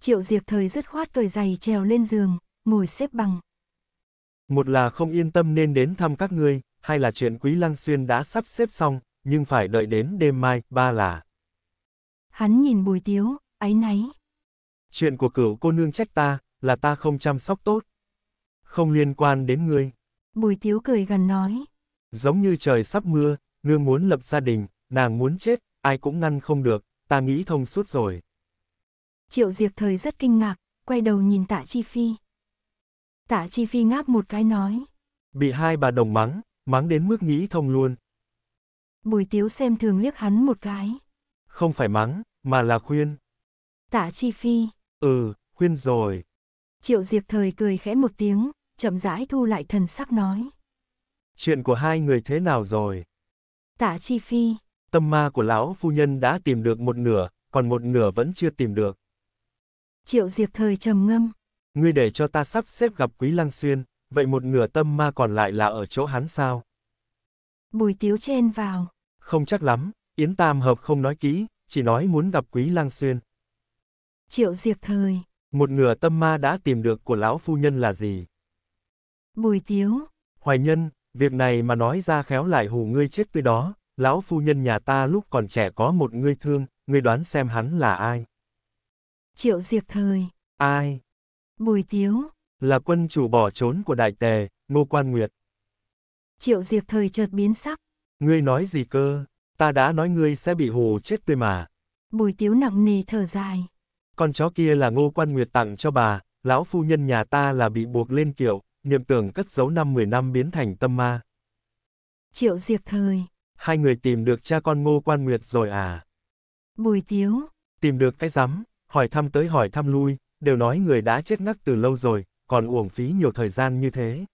Triệu diệp thời dứt khoát cởi giày trèo lên giường, ngồi xếp bằng. Một là không yên tâm nên đến thăm các ngươi, hai là chuyện Quý Lăng Xuyên đã sắp xếp xong, nhưng phải đợi đến đêm mai, ba là... Hắn nhìn bùi tiếu, áy náy. Chuyện của cửu cô nương trách ta, là ta không chăm sóc tốt. Không liên quan đến ngươi. Bùi tiếu cười gần nói. Giống như trời sắp mưa, nương muốn lập gia đình, nàng muốn chết, ai cũng ngăn không được, ta nghĩ thông suốt rồi. Triệu Diệp Thời rất kinh ngạc, quay đầu nhìn Tạ Chi Phi. Tạ Chi Phi ngáp một cái nói. Bị hai bà đồng mắng, mắng đến mức nghĩ thông luôn. Bùi Tiếu xem thường liếc hắn một cái. Không phải mắng, mà là khuyên. Tạ Chi Phi. Ừ, khuyên rồi. Triệu Diệp Thời cười khẽ một tiếng, chậm rãi thu lại thần sắc nói. Chuyện của hai người thế nào rồi? Tạ Chi Phi. Tâm ma của lão phu nhân đã tìm được một nửa, còn một nửa vẫn chưa tìm được. Triệu Diệp thời trầm ngâm. Ngươi để cho ta sắp xếp gặp Quý Lăng Xuyên, vậy một nửa tâm ma còn lại là ở chỗ hắn sao? Bùi tiếu chen vào. Không chắc lắm, Yến Tam Hợp không nói kỹ, chỉ nói muốn gặp Quý Lăng Xuyên. Triệu Diệp thời. Một nửa tâm ma đã tìm được của lão phu nhân là gì? Bùi tiếu. Hoài nhân, Việc này mà nói ra khéo lại hù ngươi chết tươi đó, lão phu nhân nhà ta lúc còn trẻ có một ngươi thương, ngươi đoán xem hắn là ai? Triệu Diệp Thời. Ai? Bùi Tiếu. Là quân chủ bỏ trốn của Đại Tề, Ngô Quan Nguyệt. Triệu Diệp Thời chợt biến sắc. Ngươi nói gì cơ? Ta đã nói ngươi sẽ bị hù chết tươi mà. Bùi Tiếu nặng nề thở dài. Con chó kia là Ngô Quan Nguyệt tặng cho bà, lão phu nhân nhà ta là bị buộc lên kiệu, niệm tưởng cất giấu năm 10 năm biến thành tâm ma. Triệu diệp thời. Hai người tìm được cha con ngô quan nguyệt rồi à? Bùi tiếu. Tìm được cái rắm, hỏi thăm tới hỏi thăm lui, đều nói người đã chết ngắc từ lâu rồi, còn uổng phí nhiều thời gian như thế.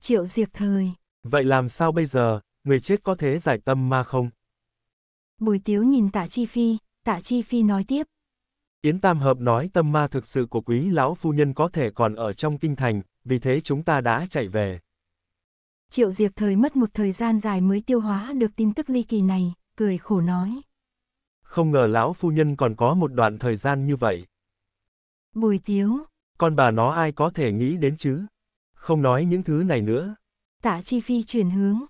Triệu diệp thời. Vậy làm sao bây giờ, người chết có thể giải tâm ma không? Bùi tiếu nhìn tạ chi phi, tạ chi phi nói tiếp. Yến Tam Hợp nói tâm ma thực sự của quý lão phu nhân có thể còn ở trong kinh thành, vì thế chúng ta đã chạy về. Triệu Diệp thời mất một thời gian dài mới tiêu hóa được tin tức ly kỳ này, cười khổ nói. Không ngờ lão phu nhân còn có một đoạn thời gian như vậy. Bùi tiếu. Con bà nó ai có thể nghĩ đến chứ? Không nói những thứ này nữa. Tạ Chi Phi chuyển hướng.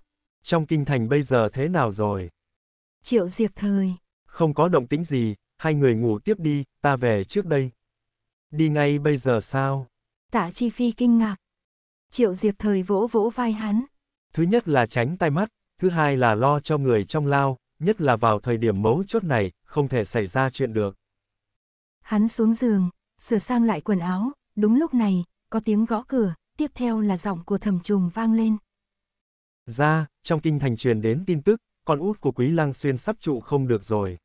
Trong kinh thành bây giờ thế nào rồi? Triệu Diệp thời. Không có động tĩnh gì, hai người ngủ tiếp đi, ta về trước đây. Đi ngay bây giờ sao? Tạ Chi Phi kinh ngạc. Triệu Diệp thời vỗ vỗ vai hắn. Thứ nhất là tránh tai mắt, thứ hai là lo cho người trong lao, nhất là vào thời điểm mấu chốt này, không thể xảy ra chuyện được. Hắn xuống giường, sửa sang lại quần áo, đúng lúc này, có tiếng gõ cửa, tiếp theo là giọng của thầm trùng vang lên. Ra, trong kinh thành truyền đến tin tức, con út của Quý Lang Xuyên sắp trụ không được rồi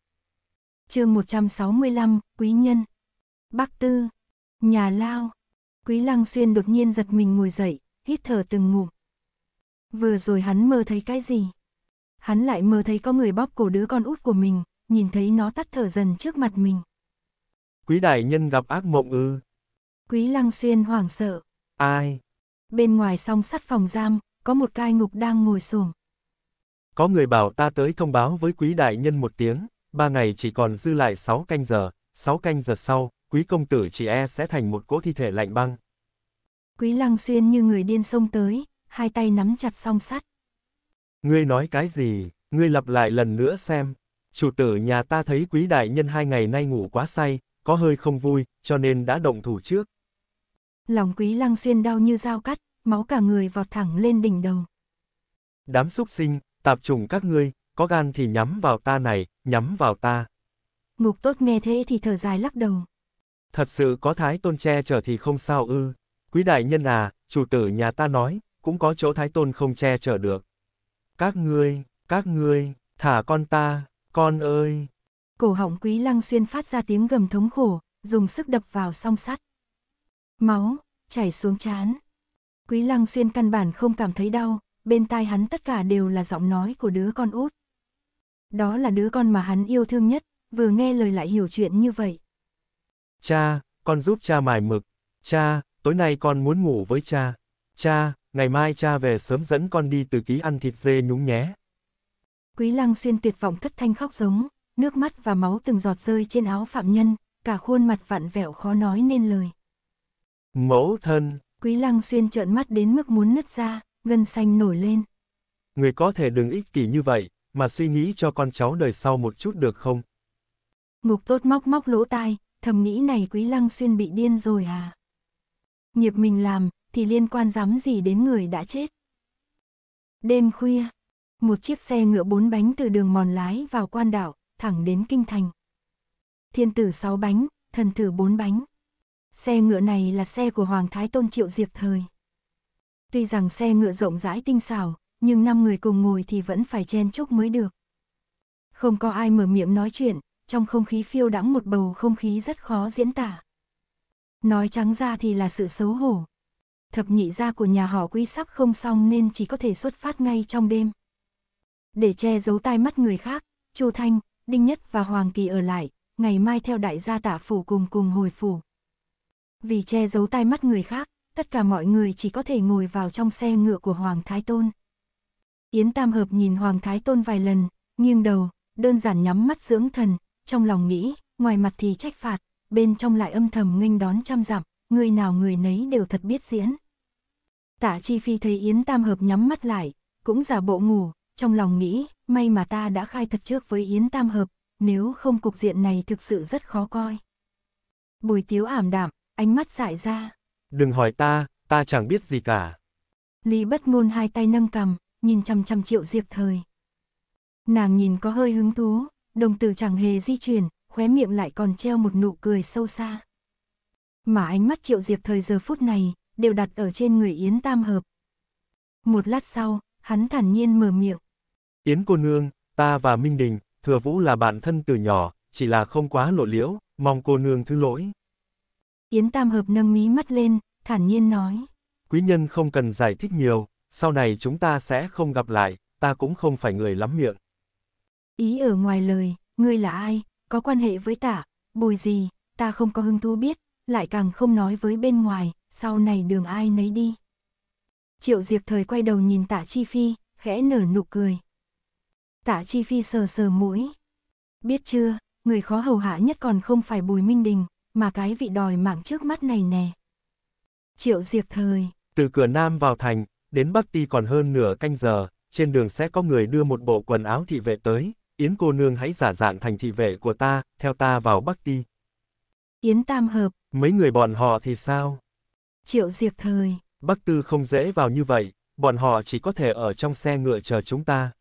chương 165, Quý Nhân. Bắc Tư, nhà lao. Quý Lăng Xuyên đột nhiên giật mình ngồi dậy, hít thở từng ngụm. Vừa rồi hắn mơ thấy cái gì? Hắn lại mơ thấy có người bóp cổ đứa con út của mình, nhìn thấy nó tắt thở dần trước mặt mình. Quý đại nhân gặp ác mộng ư? Quý Lăng Xuyên hoảng sợ. Ai? Bên ngoài song sắt phòng giam, có một cai ngục đang ngồi xổm. Có người bảo ta tới thông báo với quý đại nhân một tiếng ba ngày chỉ còn dư lại sáu canh giờ, sáu canh giờ sau, quý công tử chỉ e sẽ thành một cỗ thi thể lạnh băng. Quý lăng xuyên như người điên xông tới, hai tay nắm chặt song sắt. Ngươi nói cái gì, ngươi lặp lại lần nữa xem. Chủ tử nhà ta thấy quý đại nhân hai ngày nay ngủ quá say, có hơi không vui, cho nên đã động thủ trước. Lòng quý lăng xuyên đau như dao cắt, máu cả người vọt thẳng lên đỉnh đầu. Đám súc sinh, tạp trùng các ngươi, có gan thì nhắm vào ta này, nhắm vào ta. Mục tốt nghe thế thì thở dài lắc đầu. Thật sự có thái tôn che chở thì không sao ư. Quý đại nhân à, chủ tử nhà ta nói, cũng có chỗ thái tôn không che chở được. Các ngươi, các ngươi, thả con ta, con ơi. Cổ họng quý lăng xuyên phát ra tiếng gầm thống khổ, dùng sức đập vào song sắt. Máu, chảy xuống chán. Quý lăng xuyên căn bản không cảm thấy đau, bên tai hắn tất cả đều là giọng nói của đứa con út. Đó là đứa con mà hắn yêu thương nhất, vừa nghe lời lại hiểu chuyện như vậy. Cha, con giúp cha mài mực. Cha, tối nay con muốn ngủ với cha. Cha, ngày mai cha về sớm dẫn con đi từ ký ăn thịt dê nhúng nhé. Quý lăng xuyên tuyệt vọng thất thanh khóc giống, nước mắt và máu từng giọt rơi trên áo phạm nhân, cả khuôn mặt vặn vẹo khó nói nên lời. Mẫu thân! Quý lăng xuyên trợn mắt đến mức muốn nứt ra, gân xanh nổi lên. Người có thể đừng ích kỷ như vậy, mà suy nghĩ cho con cháu đời sau một chút được không? Ngục tốt móc móc lỗ tai, thầm nghĩ này quý lăng xuyên bị điên rồi à? Nghiệp mình làm, thì liên quan dám gì đến người đã chết? Đêm khuya, một chiếc xe ngựa bốn bánh từ đường mòn lái vào quan đảo, thẳng đến kinh thành. Thiên tử sáu bánh, thần tử bốn bánh. Xe ngựa này là xe của Hoàng Thái Tôn Triệu Diệp thời. Tuy rằng xe ngựa rộng rãi tinh xảo, nhưng năm người cùng ngồi thì vẫn phải chen chúc mới được. Không có ai mở miệng nói chuyện, trong không khí phiêu đãng một bầu không khí rất khó diễn tả. Nói trắng ra thì là sự xấu hổ. Thập nhị gia của nhà họ quý sắp không xong nên chỉ có thể xuất phát ngay trong đêm. Để che giấu tai mắt người khác, Chu Thanh, Đinh Nhất và Hoàng Kỳ ở lại, ngày mai theo đại gia tả phủ cùng cùng hồi phủ. Vì che giấu tai mắt người khác, tất cả mọi người chỉ có thể ngồi vào trong xe ngựa của Hoàng Thái Tôn. Yến Tam Hợp nhìn Hoàng Thái Tôn vài lần, nghiêng đầu, đơn giản nhắm mắt dưỡng thần, trong lòng nghĩ, ngoài mặt thì trách phạt, bên trong lại âm thầm nghênh đón trăm dặm, người nào người nấy đều thật biết diễn. Tạ Chi Phi thấy Yến Tam Hợp nhắm mắt lại, cũng giả bộ ngủ, trong lòng nghĩ, may mà ta đã khai thật trước với Yến Tam Hợp, nếu không cục diện này thực sự rất khó coi. Bùi Tiếu ảm đạm, ánh mắt dại ra. Đừng hỏi ta, ta chẳng biết gì cả. Lý bất ngôn hai tay nâng cầm, nhìn chăm chăm triệu diệp thời. Nàng nhìn có hơi hứng thú, đồng tử chẳng hề di chuyển, khóe miệng lại còn treo một nụ cười sâu xa. Mà ánh mắt triệu diệp thời giờ phút này, đều đặt ở trên người Yến Tam Hợp. Một lát sau, hắn thản nhiên mở miệng. Yến cô nương, ta và Minh Đình, Thừa Vũ là bạn thân từ nhỏ, chỉ là không quá lộ liễu, mong cô nương thứ lỗi. Yến Tam Hợp nâng mí mắt lên, thản nhiên nói. Quý nhân không cần giải thích nhiều, sau này chúng ta sẽ không gặp lại, ta cũng không phải người lắm miệng. Ý ở ngoài lời, ngươi là ai, có quan hệ với ta, bùi gì, ta không có hứng thú biết, lại càng không nói với bên ngoài, sau này đường ai nấy đi. Triệu Diệp thời quay đầu nhìn Tạ Chi Phi, khẽ nở nụ cười. Tạ Chi Phi sờ sờ mũi. Biết chưa, người khó hầu hạ nhất còn không phải Bùi Minh Đình, mà cái vị đòi mạng trước mắt này nè. Triệu Diệp thời. Từ cửa Nam vào thành, đến Bắc Ti còn hơn nửa canh giờ, trên đường sẽ có người đưa một bộ quần áo thị vệ tới, Yến cô nương hãy giả dạng thành thị vệ của ta, theo ta vào Bắc Ti. Yến tam hợp. Mấy người bọn họ thì sao? Triệu diệt thời. Bắc Tư không dễ vào như vậy, bọn họ chỉ có thể ở trong xe ngựa chờ chúng ta.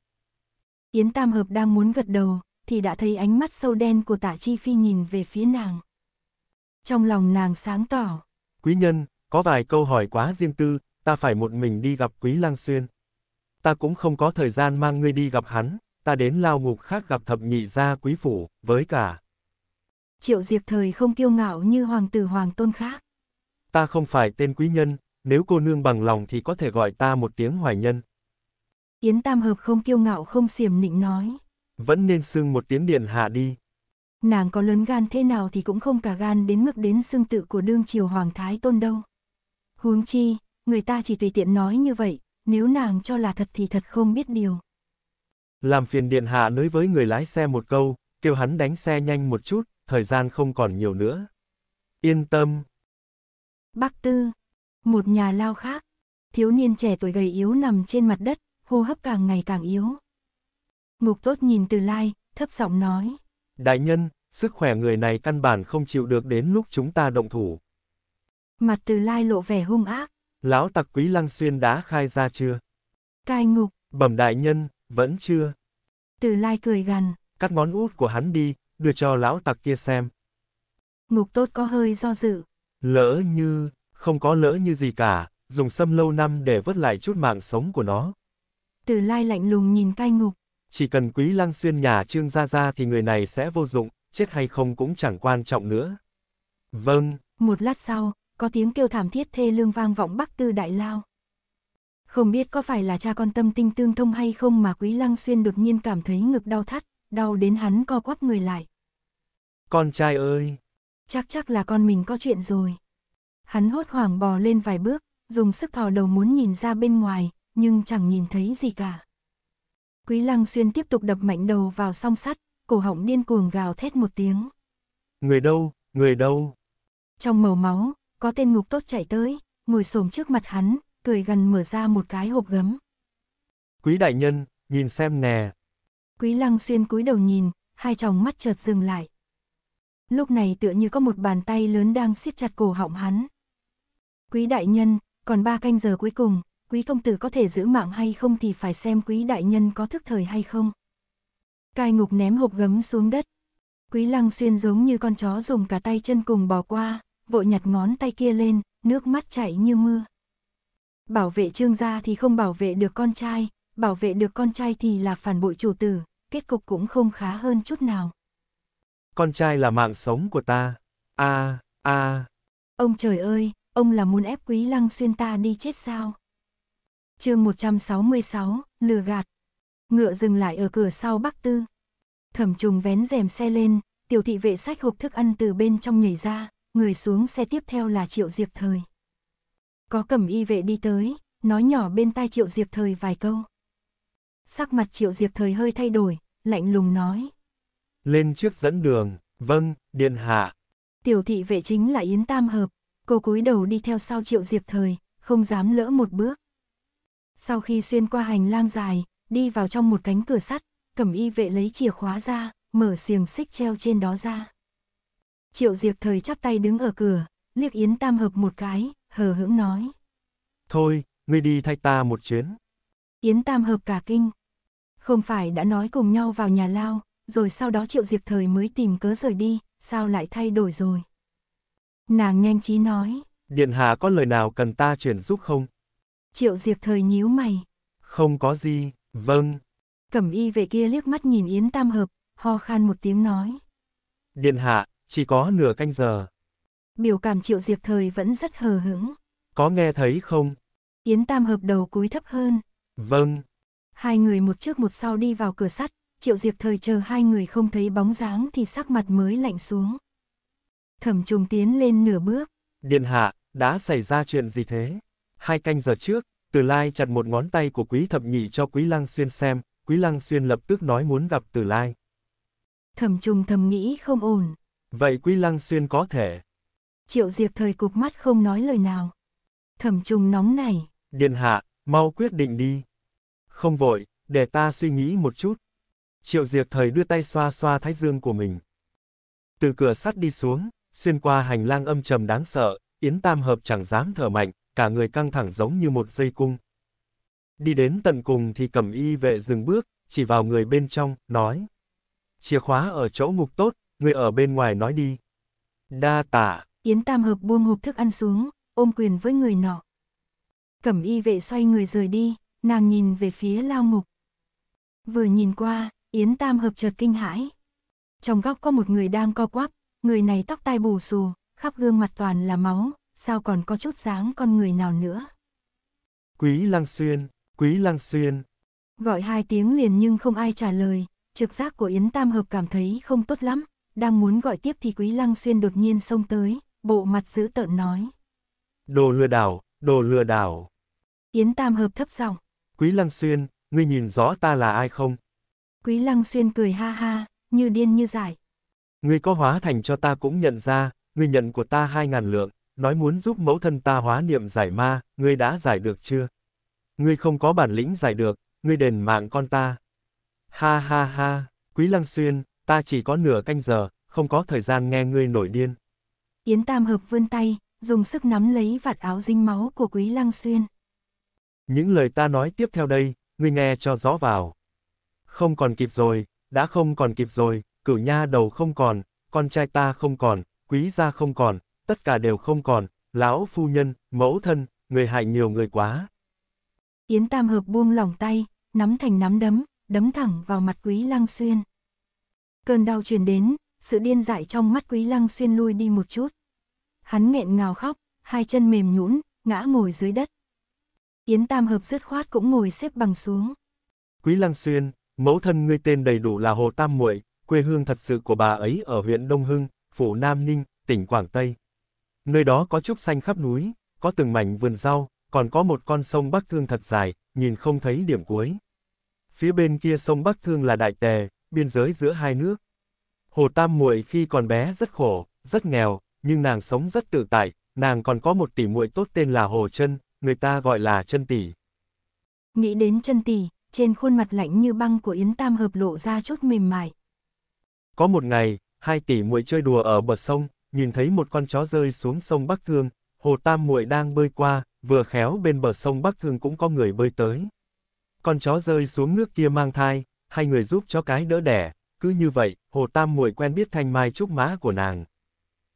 Yến tam hợp đang muốn gật đầu, thì đã thấy ánh mắt sâu đen của tả chi phi nhìn về phía nàng. Trong lòng nàng sáng tỏ. Quý nhân, có vài câu hỏi quá riêng tư, ta phải một mình đi gặp Quý Lang Xuyên. Ta cũng không có thời gian mang ngươi đi gặp hắn, ta đến lao ngục khác gặp thập nhị gia quý phủ, với cả. Triệu diệt thời không kiêu ngạo như hoàng tử hoàng tôn khác. Ta không phải tên quý nhân, nếu cô nương bằng lòng thì có thể gọi ta một tiếng hoài nhân. Yến Tam Hợp không kiêu ngạo không xiềm nịnh nói. Vẫn nên xưng một tiếng điện hạ đi. Nàng có lớn gan thế nào thì cũng không cả gan đến mức đến xưng tự của đương triều hoàng thái tôn đâu. Huống chi, người ta chỉ tùy tiện nói như vậy, nếu nàng cho là thật thì thật không biết điều. Làm phiền điện hạ nói với người lái xe một câu, kêu hắn đánh xe nhanh một chút, thời gian không còn nhiều nữa. Yên tâm. Bắc Tư, một nhà lao khác, thiếu niên trẻ tuổi gầy yếu nằm trên mặt đất, hô hấp càng ngày càng yếu. Ngục tốt nhìn từ lai, thấp giọng nói. Đại nhân, sức khỏe người này căn bản không chịu được đến lúc chúng ta động thủ. Mặt từ lai lộ vẻ hung ác. Lão tặc quý lăng xuyên đã khai ra chưa? Cai ngục. Bẩm đại nhân, vẫn chưa. Từ lai cười gằn. Cắt ngón út của hắn đi, đưa cho lão tặc kia xem. Ngục tốt có hơi do dự. Lỡ như, không có lỡ như gì cả, dùng sâm lâu năm để vớt lại chút mạng sống của nó. Từ lai lạnh lùng nhìn cai ngục. Chỉ cần quý lăng xuyên nhà trương ra ra thì người này sẽ vô dụng, chết hay không cũng chẳng quan trọng nữa. Vâng. Một lát sau, có tiếng kêu thảm thiết thê lương vang vọng bắc tư đại lao. Không biết có phải là cha con tâm tinh tương thông hay không mà Quý Lăng Xuyên đột nhiên cảm thấy ngực đau thắt, đau đến hắn co quắp người lại. Con trai ơi! Chắc chắc là con mình có chuyện rồi. Hắn hốt hoảng bò lên vài bước, dùng sức thò đầu muốn nhìn ra bên ngoài, nhưng chẳng nhìn thấy gì cả. Quý Lăng Xuyên tiếp tục đập mạnh đầu vào song sắt, cổ họng điên cuồng gào thét một tiếng. Người đâu, người đâu? Trong màu máu, có tên ngục tốt chạy tới, ngồi xổm trước mặt hắn, cười gần mở ra một cái hộp gấm. Quý đại nhân, nhìn xem nè. Quý lăng xuyên cúi đầu nhìn, hai tròng mắt chợt dừng lại. Lúc này tựa như có một bàn tay lớn đang siết chặt cổ họng hắn. Quý đại nhân, còn ba canh giờ cuối cùng, quý công tử có thể giữ mạng hay không thì phải xem quý đại nhân có thức thời hay không. Cai ngục ném hộp gấm xuống đất. Quý lăng xuyên giống như con chó dùng cả tay chân cùng bỏ qua, vội nhặt ngón tay kia lên, nước mắt chảy như mưa. Bảo vệ trương gia thì không bảo vệ được con trai, bảo vệ được con trai thì là phản bội chủ tử, kết cục cũng không khá hơn chút nào. Con trai là mạng sống của ta. A, à, a. À. Ông trời ơi, ông là muốn ép Quý Lăng Xuyên ta đi chết sao? Chương 166, lừa gạt. Ngựa dừng lại ở cửa sau Bắc Tư. Thẩm Trùng vén rèm xe lên, tiểu thị vệ sách hộp thức ăn từ bên trong nhảy ra, người xuống xe tiếp theo là Triệu Diệp Thời. Có cẩm y vệ đi tới, nói nhỏ bên tai Triệu Diệp Thời vài câu. Sắc mặt Triệu Diệp Thời hơi thay đổi, lạnh lùng nói. Lên trước dẫn đường, vâng, điện hạ. Tiểu thị vệ chính là Yến Tam Hợp, cô cúi đầu đi theo sau Triệu Diệp Thời, không dám lỡ một bước. Sau khi xuyên qua hành lang dài, đi vào trong một cánh cửa sắt, cẩm y vệ lấy chìa khóa ra, mở xiềng xích treo trên đó ra. Triệu Diệc thời chắp tay đứng ở cửa, liếc Yến Tam Hợp một cái, hờ hững nói. Thôi, ngươi đi thay ta một chuyến. Yến Tam Hợp cả kinh. Không phải đã nói cùng nhau vào nhà lao, rồi sau đó Triệu Diệc thời mới tìm cớ rời đi, sao lại thay đổi rồi? Nàng nhanh trí nói. Điện hạ có lời nào cần ta chuyển giúp không? Triệu Diệc thời nhíu mày. Không có gì, vâng. Cẩm y về kia liếc mắt nhìn Yến Tam Hợp, ho khan một tiếng nói. Điện hạ, chỉ có nửa canh giờ. Biểu cảm triệu diệp thời vẫn rất hờ hững. Có nghe thấy không? Yến Tam hợp đầu cúi thấp hơn. Vâng. Hai người một trước một sau đi vào cửa sắt, triệu diệp thời chờ hai người không thấy bóng dáng thì sắc mặt mới lạnh xuống. Thẩm trùng tiến lên nửa bước. Điện hạ, đã xảy ra chuyện gì thế? Hai canh giờ trước, từ lai chặt một ngón tay của quý thập nhị cho quý lăng xuyên xem, quý lăng xuyên lập tức nói muốn gặp từ lai. Thẩm trùng thầm nghĩ không ổn. Vậy quy Lăng Xuyên có thể. Triệu Diệp thời cục mắt không nói lời nào. Thẩm trùng nóng này. Điện hạ, mau quyết định đi. Không vội, để ta suy nghĩ một chút. Triệu Diệp thời đưa tay xoa xoa thái dương của mình. Từ cửa sắt đi xuống, xuyên qua hành lang âm trầm đáng sợ, Yến Tam Hợp chẳng dám thở mạnh, cả người căng thẳng giống như một dây cung. Đi đến tận cùng thì cẩm y vệ dừng bước, chỉ vào người bên trong, nói. Chìa khóa ở chỗ ngục tốt, Người ở bên ngoài nói đi. Đa tả. Yến Tam Hợp buông hộp thức ăn xuống, ôm quyền với người nọ. Cẩm y vệ xoay người rời đi, nàng nhìn về phía lao ngục. Vừa nhìn qua, Yến Tam Hợp chợt kinh hãi. Trong góc có một người đang co quắp, người này tóc tai bù xù, khắp gương mặt toàn là máu, sao còn có chút dáng con người nào nữa. Quý Lăng Xuyên, Quý Lăng Xuyên. Gọi hai tiếng liền nhưng không ai trả lời, trực giác của Yến Tam Hợp cảm thấy không tốt lắm, đang muốn gọi tiếp thì Quý Lăng Xuyên đột nhiên xông tới, bộ mặt dữ tợn nói. Đồ lừa đảo, đồ lừa đảo. Yến Tam Hợp thấp giọng. Quý Lăng Xuyên, ngươi nhìn rõ ta là ai không? Quý Lăng Xuyên cười ha ha, như điên như dại Ngươi có hóa thành cho ta cũng nhận ra, ngươi nhận của ta hai ngàn lượng, nói muốn giúp mẫu thân ta hóa niệm giải ma, ngươi đã giải được chưa? Ngươi không có bản lĩnh giải được, ngươi đền mạng con ta. Ha ha ha, Quý Lăng Xuyên, ta chỉ có nửa canh giờ, không có thời gian nghe ngươi nổi điên. Yến Tam Hợp vươn tay, dùng sức nắm lấy vạt áo dính máu của Quý Lăng Xuyên. Những lời ta nói tiếp theo đây, ngươi nghe cho rõ vào. Không còn kịp rồi, đã không còn kịp rồi, cửu nha đầu không còn, con trai ta không còn, quý gia không còn, tất cả đều không còn, lão phu nhân, mẫu thân, người hại nhiều người quá. Yến Tam Hợp buông lỏng tay, nắm thành nắm đấm, đấm thẳng vào mặt quý lăng xuyên. Cơn đau truyền đến, sự điên dại trong mắt Quý Lăng xuyên lui đi một chút. Hắn nghẹn ngào khóc, hai chân mềm nhũn, ngã ngồi dưới đất. Yến Tam Hợp dứt khoát cũng ngồi xếp bằng xuống. Quý Lăng Xuyên, mẫu thân ngươi tên đầy đủ là Hồ Tam Muội, quê hương thật sự của bà ấy ở huyện Đông Hưng, phủ Nam Ninh, tỉnh Quảng Tây. Nơi đó có trúc xanh khắp núi, có từng mảnh vườn rau, còn có một con sông Bắc Thương thật dài, nhìn không thấy điểm cuối. Phía bên kia sông Bắc Thương là Đại Tề, biên giới giữa hai nước. Hồ Tam Muội khi còn bé rất khổ, rất nghèo, nhưng nàng sống rất tự tại, nàng còn có một tỷ muội tốt tên là Hồ Chân, người ta gọi là Chân tỷ. Nghĩ đến Chân tỷ, trên khuôn mặt lạnh như băng của Yến Tam hợp lộ ra chút mềm mại. Có một ngày, hai tỷ muội chơi đùa ở bờ sông, nhìn thấy một con chó rơi xuống sông Bắc Thương, Hồ Tam muội đang bơi qua, vừa khéo bên bờ sông Bắc Thương cũng có người bơi tới. Con chó rơi xuống nước kia mang thai, hai người giúp cho cái đỡ đẻ, cứ như vậy, Hồ Tam Muội quen biết thanh mai trúc mã của nàng.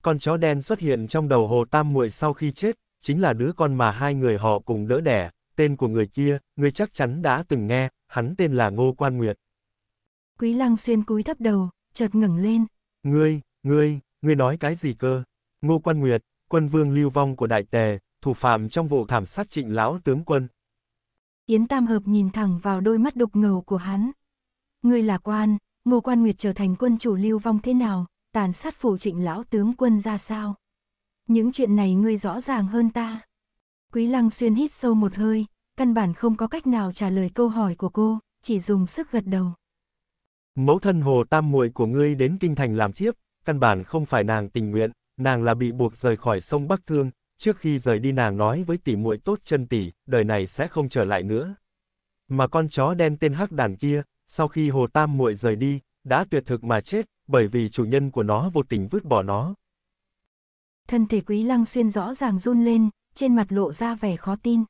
Con chó đen xuất hiện trong đầu Hồ Tam Muội sau khi chết, chính là đứa con mà hai người họ cùng đỡ đẻ, tên của người kia, người chắc chắn đã từng nghe, hắn tên là Ngô Quan Nguyệt. Quý Lăng Xuyên cúi thấp đầu, chợt ngẩng lên. Ngươi, ngươi, ngươi nói cái gì cơ? Ngô Quan Nguyệt, quân vương lưu vong của Đại Tề, thủ phạm trong vụ thảm sát trịnh lão tướng quân. Yến Tam Hợp nhìn thẳng vào đôi mắt đục ngầu của hắn. Ngươi là quan, ngô quan nguyệt trở thành quân chủ lưu vong thế nào, tàn sát phủ trịnh lão tướng quân ra sao? Những chuyện này ngươi rõ ràng hơn ta. Quý lăng xuyên hít sâu một hơi, căn bản không có cách nào trả lời câu hỏi của cô, chỉ dùng sức gật đầu. Mẫu thân hồ tam muội của ngươi đến kinh thành làm thiếp, căn bản không phải nàng tình nguyện, nàng là bị buộc rời khỏi sông Bắc Thương, trước khi rời đi nàng nói với tỷ muội tốt chân tỷ, đời này sẽ không trở lại nữa. Mà con chó đen tên hắc đàn kia, sau khi Hồ Tam Muội rời đi, đã tuyệt thực mà chết, bởi vì chủ nhân của nó vô tình vứt bỏ nó. Thân thể Quý Lăng Xuyên rõ ràng run lên, trên mặt lộ ra vẻ khó tin.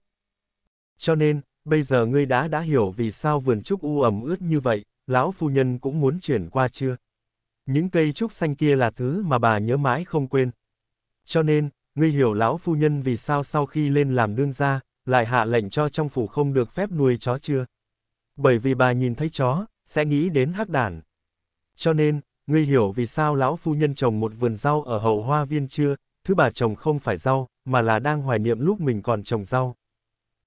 Cho nên, bây giờ ngươi đã đã hiểu vì sao vườn trúc u ẩm ướt như vậy, lão phu nhân cũng muốn chuyển qua chưa? Những cây trúc xanh kia là thứ mà bà nhớ mãi không quên. Cho nên, ngươi hiểu lão phu nhân vì sao sau khi lên làm đương gia, lại hạ lệnh cho trong phủ không được phép nuôi chó chưa? Bởi vì bà nhìn thấy chó, sẽ nghĩ đến hắc đản. Cho nên, ngươi hiểu vì sao lão phu nhân trồng một vườn rau ở hậu hoa viên chưa, thứ bà trồng không phải rau, mà là đang hoài niệm lúc mình còn trồng rau.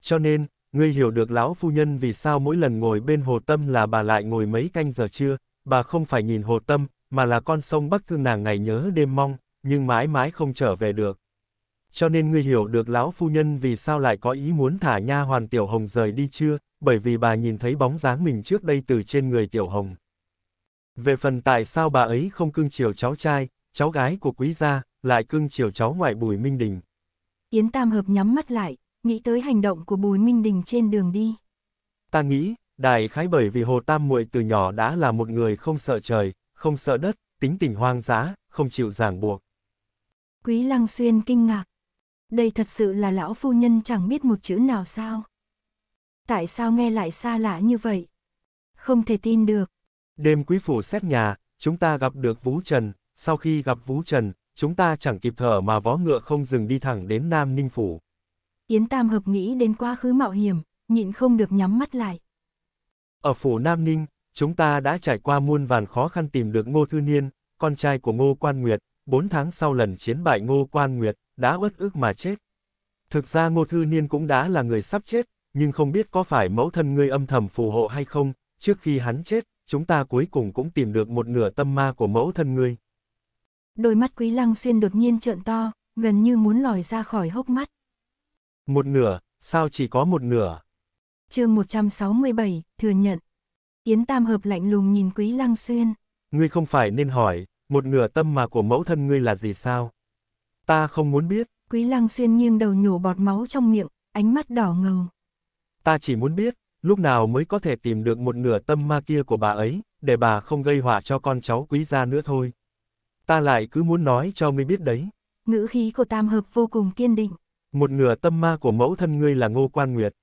Cho nên, ngươi hiểu được lão phu nhân vì sao mỗi lần ngồi bên hồ tâm là bà lại ngồi mấy canh giờ chưa, bà không phải nhìn hồ tâm, mà là con sông Bắc thương nàng ngày nhớ đêm mong, nhưng mãi mãi không trở về được. Cho nên ngươi hiểu được lão phu nhân vì sao lại có ý muốn thả nha hoàn tiểu hồng rời đi chưa, bởi vì bà nhìn thấy bóng dáng mình trước đây từ trên người Tiểu Hồng. Về phần tại sao bà ấy không cưng chiều cháu trai, cháu gái của quý gia, lại cưng chiều cháu ngoại Bùi Minh Đình. Yến Tam Hợp nhắm mắt lại, nghĩ tới hành động của Bùi Minh Đình trên đường đi. Ta nghĩ, đại khái bởi vì Hồ Tam muội từ nhỏ đã là một người không sợ trời, không sợ đất, tính tình hoang dã, không chịu ràng buộc. Quý Lăng Xuyên kinh ngạc. Đây thật sự là lão phu nhân chẳng biết một chữ nào sao tại sao nghe lại xa lạ như vậy? Không thể tin được. Đêm quý phủ xét nhà, chúng ta gặp được Vũ Trần, sau khi gặp Vũ Trần, chúng ta chẳng kịp thở mà vó ngựa không dừng đi thẳng đến Nam Ninh Phủ. Yến Tam Hợp nghĩ đến quá khứ mạo hiểm, nhịn không được nhắm mắt lại. Ở Phủ Nam Ninh, chúng ta đã trải qua muôn vàn khó khăn tìm được Ngô Thư Niên, con trai của Ngô Quan Nguyệt, 4 tháng sau lần chiến bại Ngô Quan Nguyệt, đã uất ước mà chết. Thực ra Ngô Thư Niên cũng đã là người sắp chết, nhưng không biết có phải mẫu thân ngươi âm thầm phù hộ hay không, trước khi hắn chết, chúng ta cuối cùng cũng tìm được một nửa tâm ma của mẫu thân ngươi. Đôi mắt Quý Lăng Xuyên đột nhiên trợn to, gần như muốn lòi ra khỏi hốc mắt. Một nửa, sao chỉ có một nửa? chương 167, thừa nhận. Yến Tam Hợp lạnh lùng nhìn Quý Lăng Xuyên. Ngươi không phải nên hỏi, một nửa tâm ma của mẫu thân ngươi là gì sao? Ta không muốn biết. Quý Lăng Xuyên nghiêng đầu nhổ bọt máu trong miệng, ánh mắt đỏ ngầu. Ta chỉ muốn biết, lúc nào mới có thể tìm được một nửa tâm ma kia của bà ấy, để bà không gây họa cho con cháu quý gia nữa thôi. Ta lại cứ muốn nói cho ngươi biết đấy. Ngữ khí của tam hợp vô cùng kiên định. Một nửa tâm ma của mẫu thân ngươi là Ngô Quan Nguyệt.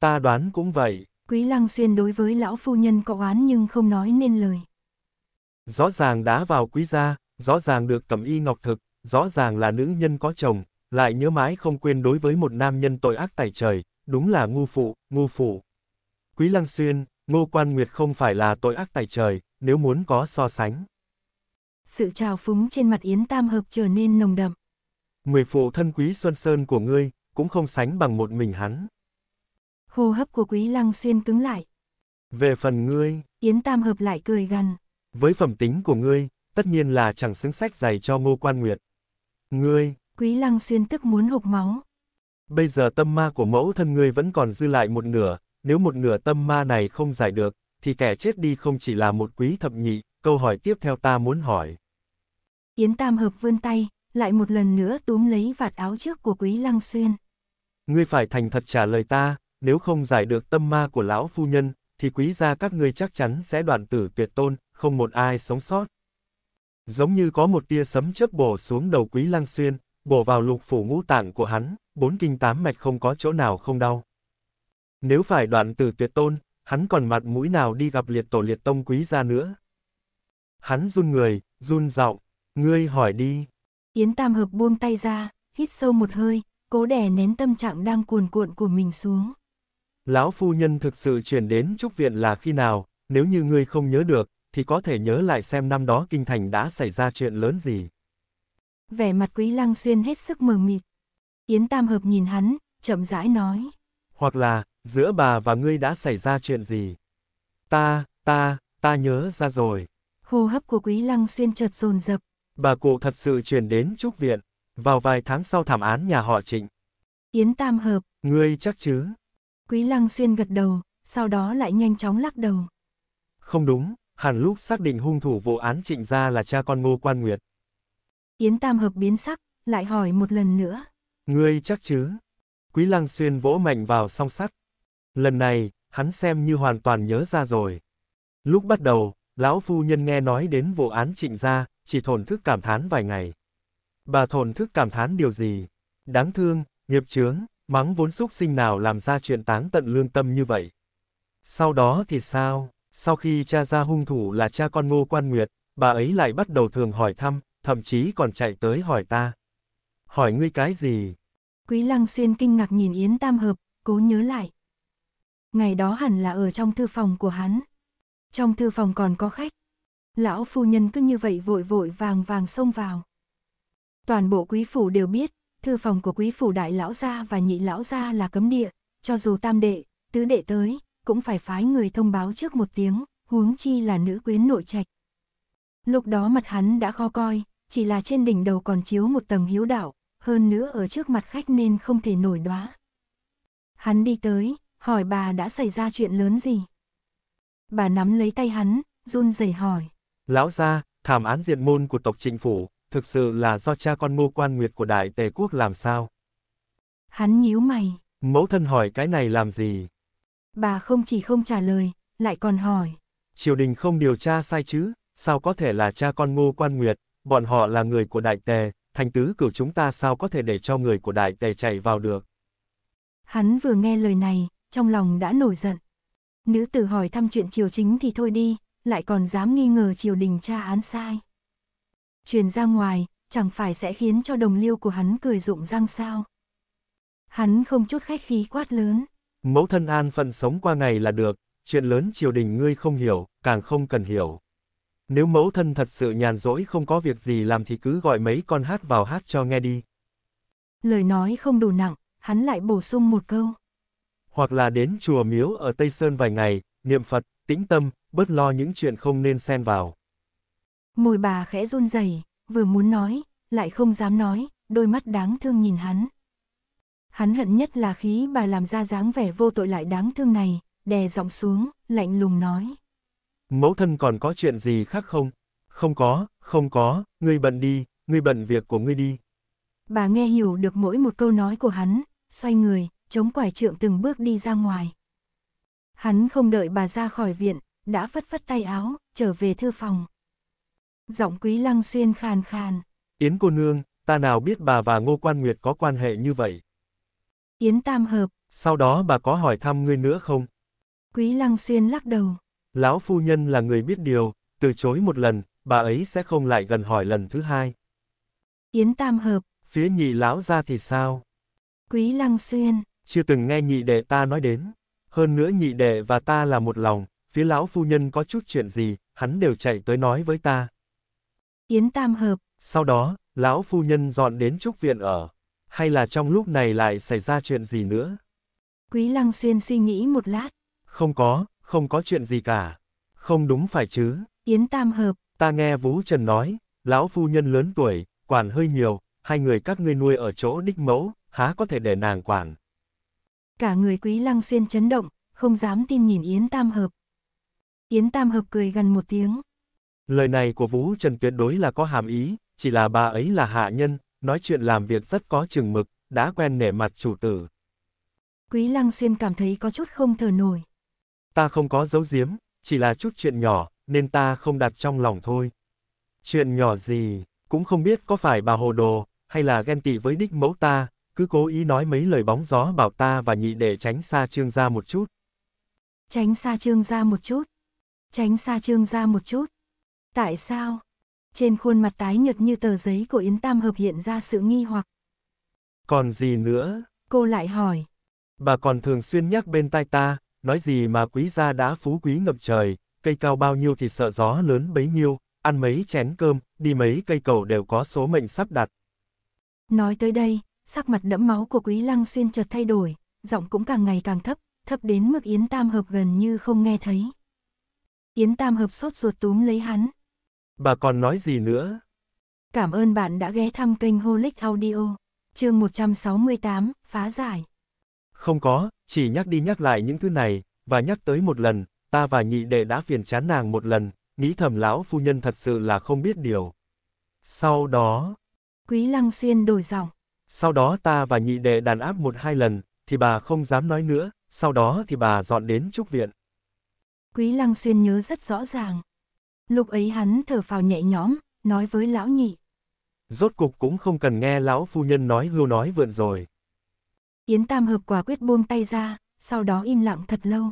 Ta đoán cũng vậy. Quý Lăng Xuyên đối với lão phu nhân có oán nhưng không nói nên lời. Rõ ràng đã vào quý gia, rõ ràng được cầm y ngọc thực, rõ ràng là nữ nhân có chồng, lại nhớ mãi không quên đối với một nam nhân tội ác tài trời, Đúng là ngu phụ, ngu phụ. Quý Lăng Xuyên, Ngô Quan Nguyệt không phải là tội ác tài trời, nếu muốn có so sánh. Sự trào phúng trên mặt Yến Tam Hợp trở nên nồng đậm. Mười phụ thân quý Xuân Sơn của ngươi, cũng không sánh bằng một mình hắn. Hô hấp của quý Lăng Xuyên cứng lại. Về phần ngươi, Yến Tam Hợp lại cười gằn. Với phẩm tính của ngươi, tất nhiên là chẳng xứng sách giày cho Ngô Quan Nguyệt. Ngươi, quý Lăng Xuyên tức muốn hộc máu. Bây giờ tâm ma của mẫu thân ngươi vẫn còn dư lại một nửa, nếu một nửa tâm ma này không giải được, thì kẻ chết đi không chỉ là một quý thập nhị, câu hỏi tiếp theo ta muốn hỏi. Yến Tam Hợp vươn tay, lại một lần nữa túm lấy vạt áo trước của quý Lăng Xuyên. Ngươi phải thành thật trả lời ta, nếu không giải được tâm ma của lão phu nhân, thì quý gia các ngươi chắc chắn sẽ đoạn tử tuyệt tôn, không một ai sống sót. Giống như có một tia sấm chớp bổ xuống đầu quý Lăng Xuyên, bổ vào lục phủ ngũ tạng của hắn, bốn kinh tám mạch không có chỗ nào không đau. Nếu phải đoạn từ tuyệt tôn, hắn còn mặt mũi nào đi gặp liệt tổ liệt tông quý gia nữa. Hắn run người, run giọng, ngươi hỏi đi. Yến Tam Hợp buông tay ra, hít sâu một hơi, cố đè nén tâm trạng đang cuồn cuộn của mình xuống. Lão phu nhân thực sự chuyển đến trúc viện là khi nào, nếu như ngươi không nhớ được, thì có thể nhớ lại xem năm đó kinh thành đã xảy ra chuyện lớn gì vẻ mặt Quý Lăng Xuyên hết sức mờ mịt. Yến Tam Hợp nhìn hắn, chậm rãi nói. Hoặc là, giữa bà và ngươi đã xảy ra chuyện gì? Ta, ta, ta nhớ ra rồi. Hô hấp của Quý Lăng Xuyên chợt dồn dập. Bà cụ thật sự chuyển đến trúc viện, vào vài tháng sau thảm án nhà họ trịnh. Yến Tam Hợp. Ngươi chắc chứ? Quý Lăng Xuyên gật đầu, sau đó lại nhanh chóng lắc đầu. Không đúng, hẳn lúc xác định hung thủ vụ án trịnh ra là cha con ngô quan nguyệt. Yến Tam Hợp biến sắc, lại hỏi một lần nữa. Ngươi chắc chứ? Quý Lăng Xuyên vỗ mạnh vào song sắt. Lần này, hắn xem như hoàn toàn nhớ ra rồi. Lúc bắt đầu, lão phu nhân nghe nói đến vụ án trịnh gia, chỉ thổn thức cảm thán vài ngày. Bà thổn thức cảm thán điều gì? Đáng thương, nghiệp chướng, mắng vốn xúc sinh nào làm ra chuyện táng tận lương tâm như vậy. Sau đó thì sao? Sau khi cha ra hung thủ là cha con ngô quan nguyệt, bà ấy lại bắt đầu thường hỏi thăm, thậm chí còn chạy tới hỏi ta. Hỏi ngươi cái gì? Quý Lăng Xuyên kinh ngạc nhìn Yến Tam Hợp, cố nhớ lại. Ngày đó hẳn là ở trong thư phòng của hắn. Trong thư phòng còn có khách. Lão phu nhân cứ như vậy vội vội vàng vàng xông vào. Toàn bộ quý phủ đều biết, thư phòng của quý phủ đại lão gia và nhị lão gia là cấm địa, cho dù tam đệ, tứ đệ tới, cũng phải phái người thông báo trước một tiếng, huống chi là nữ quyến nội trạch. Lúc đó mặt hắn đã khó coi, chỉ là trên đỉnh đầu còn chiếu một tầng hiếu đạo, hơn nữa ở trước mặt khách nên không thể nổi đoá. Hắn đi tới, hỏi bà đã xảy ra chuyện lớn gì. Bà nắm lấy tay hắn, run rẩy hỏi. Lão gia, thảm án diệt môn của tộc trịnh phủ, thực sự là do cha con mưu quan nguyệt của đại tề quốc làm sao? Hắn nhíu mày. Mẫu thân hỏi cái này làm gì? Bà không chỉ không trả lời, lại còn hỏi. Triều đình không điều tra sai chứ, sao có thể là cha con ngô quan nguyệt, Bọn họ là người của đại tề, thành tứ cử chúng ta sao có thể để cho người của đại tề chạy vào được. Hắn vừa nghe lời này, trong lòng đã nổi giận. Nữ tử hỏi thăm chuyện triều chính thì thôi đi, lại còn dám nghi ngờ triều đình tra án sai. Truyền ra ngoài, chẳng phải sẽ khiến cho đồng liêu của hắn cười rụng răng sao. Hắn không chút khách khí quát lớn. Mẫu thân an phận sống qua ngày là được, chuyện lớn triều đình ngươi không hiểu, càng không cần hiểu. Nếu mẫu thân thật sự nhàn rỗi không có việc gì làm thì cứ gọi mấy con hát vào hát cho nghe đi. Lời nói không đủ nặng, hắn lại bổ sung một câu. Hoặc là đến chùa miếu ở Tây Sơn vài ngày, niệm Phật, tĩnh tâm, bớt lo những chuyện không nên xen vào. Môi bà khẽ run rẩy, vừa muốn nói, lại không dám nói, đôi mắt đáng thương nhìn hắn. Hắn hận nhất là khí bà làm ra dáng vẻ vô tội lại đáng thương này, đè giọng xuống, lạnh lùng nói mẫu thân còn có chuyện gì khác không? Không có, không có, ngươi bận đi, ngươi bận việc của ngươi đi. Bà nghe hiểu được mỗi một câu nói của hắn, xoay người, chống quải trượng từng bước đi ra ngoài. Hắn không đợi bà ra khỏi viện, đã phất phất tay áo, trở về thư phòng. Giọng quý lăng xuyên khàn khàn. Yến cô nương, ta nào biết bà và Ngô Quan Nguyệt có quan hệ như vậy? Yến tam hợp. Sau đó bà có hỏi thăm ngươi nữa không? Quý lăng xuyên lắc đầu. Lão phu nhân là người biết điều, từ chối một lần, bà ấy sẽ không lại gần hỏi lần thứ hai. Yến Tam Hợp. Phía nhị lão ra thì sao? Quý Lăng Xuyên. Chưa từng nghe nhị đệ ta nói đến. Hơn nữa nhị đệ và ta là một lòng, phía lão phu nhân có chút chuyện gì, hắn đều chạy tới nói với ta. Yến Tam Hợp. Sau đó, lão phu nhân dọn đến trúc viện ở. Hay là trong lúc này lại xảy ra chuyện gì nữa? Quý Lăng Xuyên suy nghĩ một lát. Không có, không có chuyện gì cả. Không đúng phải chứ? Yến Tam Hợp. Ta nghe Vũ Trần nói, lão phu nhân lớn tuổi, quản hơi nhiều, hai người các ngươi nuôi ở chỗ đích mẫu, há có thể để nàng quản. Cả người quý lăng xuyên chấn động, không dám tin nhìn Yến Tam Hợp. Yến Tam Hợp cười gần một tiếng. Lời này của Vũ Trần tuyệt đối là có hàm ý, chỉ là bà ấy là hạ nhân, nói chuyện làm việc rất có chừng mực, đã quen nể mặt chủ tử. Quý Lăng Xuyên cảm thấy có chút không thở nổi. Ta không có giấu giếm, chỉ là chút chuyện nhỏ, nên ta không đặt trong lòng thôi. Chuyện nhỏ gì, cũng không biết có phải bà hồ đồ, hay là ghen tị với đích mẫu ta, cứ cố ý nói mấy lời bóng gió bảo ta và nhị để tránh xa trương gia một chút. Tránh xa trương gia một chút. Tránh xa trương gia một chút. Tại sao? Trên khuôn mặt tái nhợt như tờ giấy của Yến Tam Hợp hiện ra sự nghi hoặc. Còn gì nữa? Cô lại hỏi. Bà còn thường xuyên nhắc bên tai ta, nói gì mà quý gia đã phú quý ngập trời, cây cao bao nhiêu thì sợ gió lớn bấy nhiêu, ăn mấy chén cơm, đi mấy cây cầu đều có số mệnh sắp đặt. Nói tới đây, sắc mặt đẫm máu của Quý Lăng Xuyên chợt thay đổi, giọng cũng càng ngày càng thấp, thấp đến mức Yến Tam Hợp gần như không nghe thấy. Yến Tam Hợp sốt ruột túm lấy hắn. Bà còn nói gì nữa? Cảm ơn bạn đã ghé thăm kênh Holic Audio, chương 168, phá giải. Không có, chỉ nhắc đi nhắc lại những thứ này, và nhắc tới một lần, ta và nhị đệ đã phiền chán nàng một lần, nghĩ thầm lão phu nhân thật sự là không biết điều. Sau đó... Quý Lăng Xuyên đổi giọng. Sau đó ta và nhị đệ đàn áp một hai lần, thì bà không dám nói nữa, sau đó thì bà dọn đến trúc viện. Quý Lăng Xuyên nhớ rất rõ ràng. Lúc ấy hắn thở phào nhẹ nhõm, nói với lão nhị. Rốt cục cũng không cần nghe lão phu nhân nói hưu nói vượn rồi. Yến Tam Hợp quả quyết buông tay ra, sau đó im lặng thật lâu.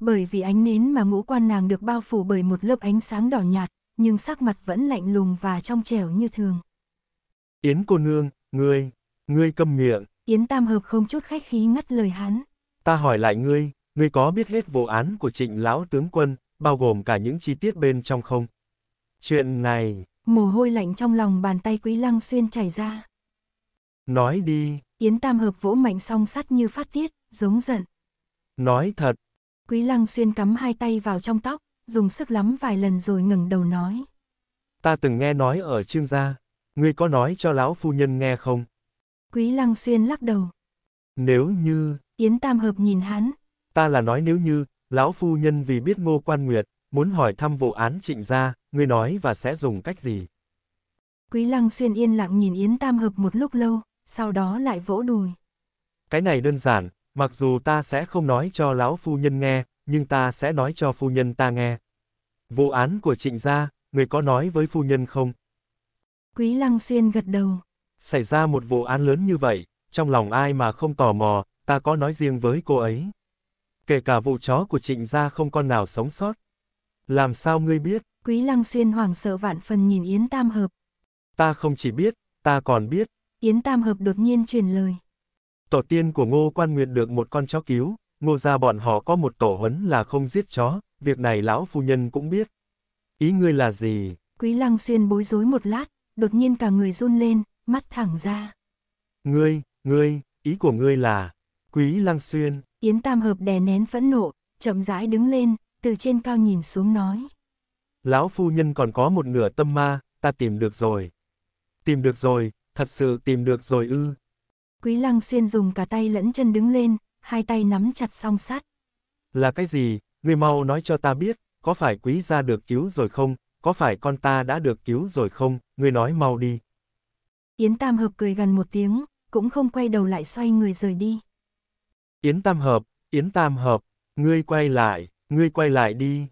Bởi vì ánh nến mà ngũ quan nàng được bao phủ bởi một lớp ánh sáng đỏ nhạt, nhưng sắc mặt vẫn lạnh lùng và trong trẻo như thường. Yến cô nương, ngươi, ngươi câm miệng. Yến Tam Hợp không chút khách khí ngắt lời hắn. Ta hỏi lại ngươi, ngươi có biết hết vụ án của trịnh lão tướng quân, bao gồm cả những chi tiết bên trong không? Chuyện này... Mồ hôi lạnh trong lòng bàn tay Quý Lăng Xuyên chảy ra. Nói đi, Yến Tam Hợp vỗ mạnh song sắt như phát tiết, giống giận. Nói thật. Quý Lăng Xuyên cắm hai tay vào trong tóc, dùng sức lắm vài lần rồi ngừng đầu nói. Ta từng nghe nói ở trương gia, ngươi có nói cho lão phu nhân nghe không? Quý Lăng Xuyên lắc đầu. Nếu như... Yến Tam Hợp nhìn hắn. Ta là nói nếu như, lão phu nhân vì biết ngô quan nguyệt, muốn hỏi thăm vụ án trịnh gia, ngươi nói và sẽ dùng cách gì? Quý Lăng Xuyên yên lặng nhìn Yến Tam Hợp một lúc lâu, sau đó lại vỗ đùi. Cái này đơn giản, mặc dù ta sẽ không nói cho lão phu nhân nghe, nhưng ta sẽ nói cho phu nhân ta nghe. Vụ án của trịnh gia, người có nói với phu nhân không? Quý Lăng Xuyên gật đầu. Xảy ra một vụ án lớn như vậy, trong lòng ai mà không tò mò, ta có nói riêng với cô ấy. Kể cả vụ chó của trịnh gia không con nào sống sót. Làm sao ngươi biết? Quý Lăng Xuyên hoảng sợ vạn phần nhìn Yến Tam Hợp. Ta không chỉ biết, ta còn biết, Yến Tam Hợp đột nhiên truyền lời. Tổ tiên của Ngô Quan Nguyệt được một con chó cứu, Ngô gia bọn họ có một tổ huấn là không giết chó, việc này lão phu nhân cũng biết. Ý ngươi là gì? Quý Lăng Xuyên bối rối một lát, đột nhiên cả người run lên, mắt thẳng ra. Ngươi, ngươi, ý của ngươi là... Quý Lăng Xuyên... Yến Tam Hợp đè nén phẫn nộ, chậm rãi đứng lên, từ trên cao nhìn xuống nói. Lão phu nhân còn có một nửa tâm ma, ta tìm được rồi. Tìm được rồi, thật sự tìm được rồi ư. Quý lăng xuyên dùng cả tay lẫn chân đứng lên, hai tay nắm chặt song sắt. Là cái gì, người mau nói cho ta biết, có phải quý gia được cứu rồi không, có phải con ta đã được cứu rồi không, người nói mau đi. Yến Tam Hợp cười gần một tiếng, cũng không quay đầu lại xoay người rời đi. Yến Tam Hợp, Yến Tam Hợp, ngươi quay lại, ngươi quay lại đi.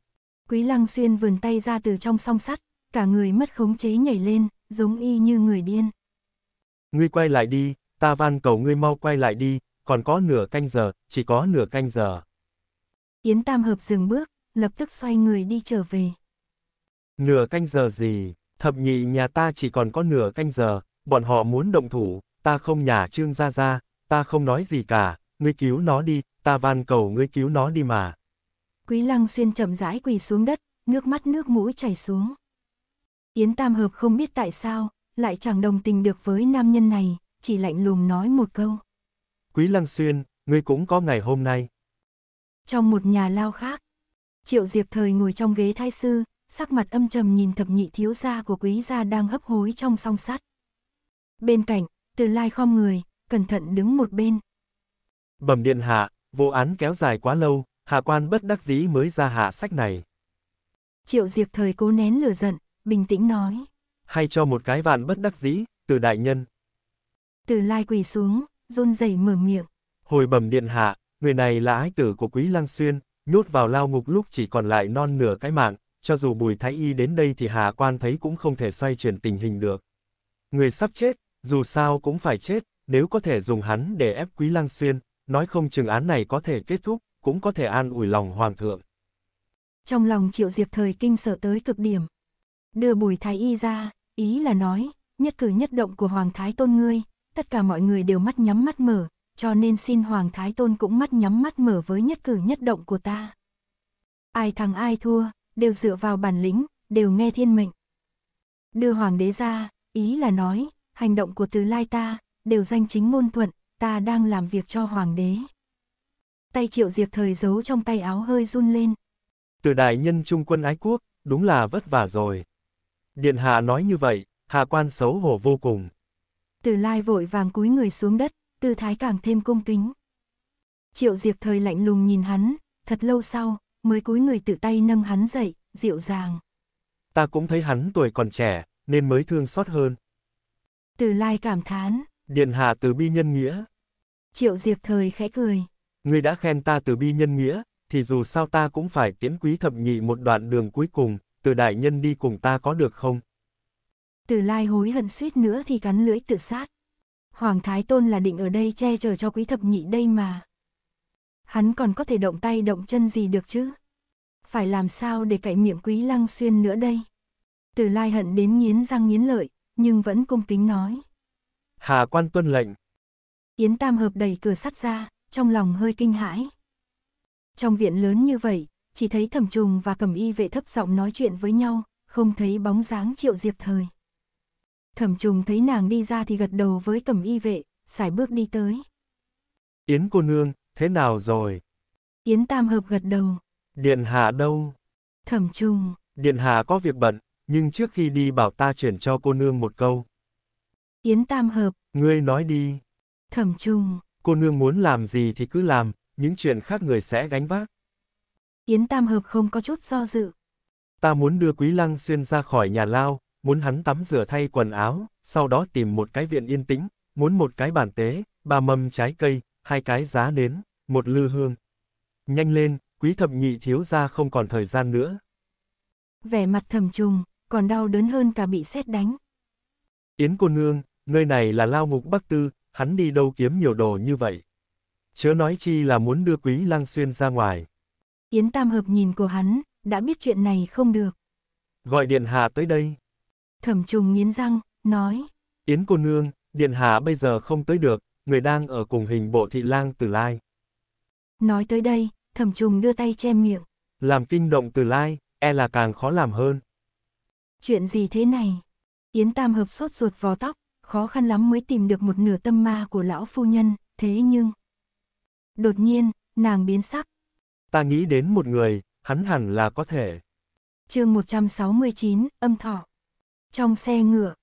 Quý Lăng Xuyên vườn tay ra từ trong song sắt, cả người mất khống chế nhảy lên, giống y như người điên. Ngươi quay lại đi, ta van cầu ngươi mau quay lại đi, còn có nửa canh giờ, chỉ có nửa canh giờ. Yến Tam Hợp dừng bước, lập tức xoay người đi trở về. Nửa canh giờ gì, thập nhị nhà ta chỉ còn có nửa canh giờ, bọn họ muốn động thủ, ta không nhả trương ra ra, ta không nói gì cả, ngươi cứu nó đi, ta van cầu ngươi cứu nó đi mà. Quý Lăng Xuyên chậm rãi quỳ xuống đất, nước mắt nước mũi chảy xuống. Yến Tam Hợp không biết tại sao, lại chẳng đồng tình được với nam nhân này, chỉ lạnh lùng nói một câu. Quý Lăng Xuyên, ngươi cũng có ngày hôm nay. Trong một nhà lao khác, Triệu Diệp Thời ngồi trong ghế thái sư, sắc mặt âm trầm nhìn thập nhị thiếu gia của quý gia đang hấp hối trong song sắt. Bên cạnh, từ lai khom người, cẩn thận đứng một bên. Bẩm điện hạ, vô án kéo dài quá lâu, hạ quan bất đắc dĩ mới ra hạ sách này. Triệu Diệp Thời cố nén lửa giận, bình tĩnh nói hay cho một cái vạn bất đắc dĩ, từ đại nhân. Từ lai quỳ xuống, run rẩy mở miệng. Hồi bẩm điện hạ, người này là ái tử của quý lăng xuyên, nhốt vào lao ngục lúc chỉ còn lại non nửa cái mạng, cho dù bùi thái y đến đây thì hạ quan thấy cũng không thể xoay chuyển tình hình được. Người sắp chết, dù sao cũng phải chết, nếu có thể dùng hắn để ép quý lăng xuyên, nói không chừng án này có thể kết thúc, cũng có thể an ủi lòng hoàng thượng. Trong lòng triệu diệp thời kinh sợ tới cực điểm. Đưa bùi thái y ra, Ý là nói, nhất cử nhất động của Hoàng Thái Tôn ngươi, tất cả mọi người đều mắt nhắm mắt mở, cho nên xin Hoàng Thái Tôn cũng mắt nhắm mắt mở với nhất cử nhất động của ta. Ai thắng ai thua, đều dựa vào bản lĩnh, đều nghe thiên mệnh. Đưa Hoàng đế ra, ý là nói, hành động của Từ Lai ta, đều danh chính ngôn thuận, ta đang làm việc cho Hoàng đế. Tay triệu diệt thời giấu trong tay áo hơi run lên. Từ đại nhân trung quân ái quốc, đúng là vất vả rồi. Điện hạ nói như vậy, hạ quan xấu hổ vô cùng. Từ lai vội vàng cúi người xuống đất, tư thái càng thêm cung kính. Triệu diệt thời lạnh lùng nhìn hắn, thật lâu sau, mới cúi người tự tay nâng hắn dậy, dịu dàng. Ta cũng thấy hắn tuổi còn trẻ, nên mới thương xót hơn. Từ lai cảm thán. Điện hạ từ bi nhân nghĩa. Triệu diệt thời khẽ cười. Ngươi đã khen ta từ bi nhân nghĩa, thì dù sao ta cũng phải tiễn quý thập nhị một đoạn đường cuối cùng, từ đại nhân đi cùng ta có được không? Từ lai hối hận suýt nữa thì cắn lưỡi tự sát. Hoàng Thái Tôn là định ở đây che chở cho quý thập nhị đây mà. Hắn còn có thể động tay động chân gì được chứ? Phải làm sao để cậy miệng quý lăng xuyên nữa đây? Từ lai hận đến nghiến răng nghiến lợi, nhưng vẫn cung kính nói. Hà quan tuân lệnh. Yến Tam Hợp đẩy cửa sắt ra, trong lòng hơi kinh hãi. Trong viện lớn như vậy, chỉ thấy thẩm trùng và cẩm y vệ thấp giọng nói chuyện với nhau, không thấy bóng dáng triệu diệp thời. Thẩm trùng thấy nàng đi ra thì gật đầu với cẩm y vệ, xài bước đi tới. Yến cô nương, thế nào rồi? Yến tam hợp gật đầu. Điện hạ đâu? Thẩm trùng. Điện hạ có việc bận, nhưng trước khi đi bảo ta chuyển cho cô nương một câu. Yến tam hợp. Ngươi nói đi. Thẩm trùng. Cô nương muốn làm gì thì cứ làm, những chuyện khác người sẽ gánh vác. Yến Tam Hợp không có chút do dự. Ta muốn đưa Quý Lăng Xuyên ra khỏi nhà lao, muốn hắn tắm rửa thay quần áo, sau đó tìm một cái viện yên tĩnh, muốn một cái bàn tế, ba mâm trái cây, hai cái giá nến, một lư hương. Nhanh lên, quý thập nhị thiếu ra không còn thời gian nữa. Vẻ mặt thầm trùng, còn đau đớn hơn cả bị xét đánh. Yến cô nương, nơi này là lao ngục Bắc Tư, hắn đi đâu kiếm nhiều đồ như vậy. Chớ nói chi là muốn đưa quý lang xuyên ra ngoài. Yến Tam Hợp nhìn của hắn, đã biết chuyện này không được. Gọi Điện Hà tới đây. Thẩm trùng nghiến răng, nói. Yến cô nương, Điện Hà bây giờ không tới được, người đang ở cùng hình bộ thị lang Từ Lai. Nói tới đây, thẩm trùng đưa tay che miệng. Làm kinh động Từ Lai, e là càng khó làm hơn. Chuyện gì thế này? Yến Tam Hợp sốt ruột vò tóc, khó khăn lắm mới tìm được một nửa tâm ma của lão phu nhân, thế nhưng... Đột nhiên, nàng biến sắc, ta nghĩ đến một người, hắn hẳn là có thể. chương 169, âm thọ. Trong xe ngựa,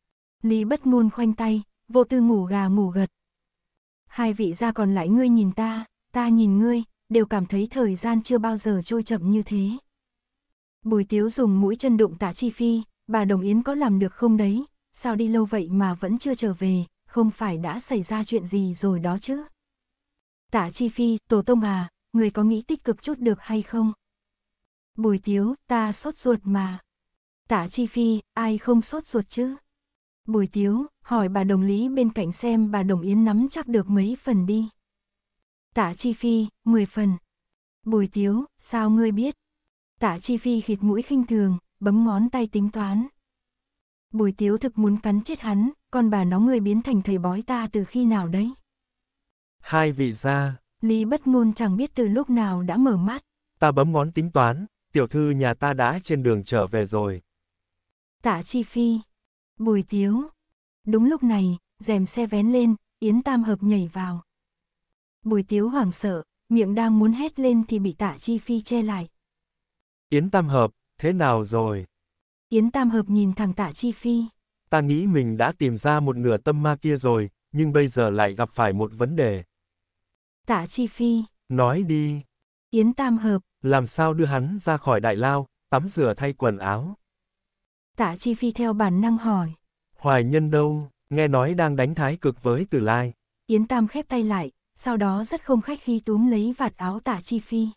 Lý bất ngôn khoanh tay, vô tư ngủ gà ngủ gật. Hai vị gia còn lại ngươi nhìn ta, ta nhìn ngươi, đều cảm thấy thời gian chưa bao giờ trôi chậm như thế. Bùi tiếu dùng mũi chân đụng tả chi phi, bà Đồng Yến có làm được không đấy, sao đi lâu vậy mà vẫn chưa trở về, không phải đã xảy ra chuyện gì rồi đó chứ. Tả chi phi, tổ tông à, người có nghĩ tích cực chút được hay không? Bùi tiếu, ta sốt ruột mà. Tả chi phi, ai không sốt ruột chứ? Bùi tiếu, hỏi bà đồng lý bên cạnh xem bà đồng yến nắm chắc được mấy phần đi. Tả chi phi, 10 phần. Bùi tiếu, sao ngươi biết? Tả chi phi khịt mũi khinh thường, bấm ngón tay tính toán. Bùi tiếu thực muốn cắn chết hắn, còn bà nó ngươi biến thành thầy bói ta từ khi nào đấy? Hai vị gia. Lý bất ngôn chẳng biết từ lúc nào đã mở mắt. Ta bấm ngón tính toán, tiểu thư nhà ta đã trên đường trở về rồi. Tạ Chi Phi, Bùi Tiếu. Đúng lúc này, rèm xe vén lên, Yến Tam Hợp nhảy vào. Bùi Tiếu hoảng sợ, miệng đang muốn hét lên thì bị Tạ Chi Phi che lại. Yến Tam Hợp, thế nào rồi? Yến Tam Hợp nhìn thẳng Tạ Chi Phi. Ta nghĩ mình đã tìm ra một nửa tâm ma kia rồi, nhưng bây giờ lại gặp phải một vấn đề. Tạ Chi Phi. Nói đi. Yến Tam Hợp. Làm sao đưa hắn ra khỏi đại lao, tắm rửa thay quần áo. Tạ Chi Phi theo bản năng hỏi. Hoài nhân đâu, nghe nói đang đánh thái cực với Từ Lai. Yến Tam khép tay lại, sau đó rất không khách khi túm lấy vạt áo Tạ Chi Phi.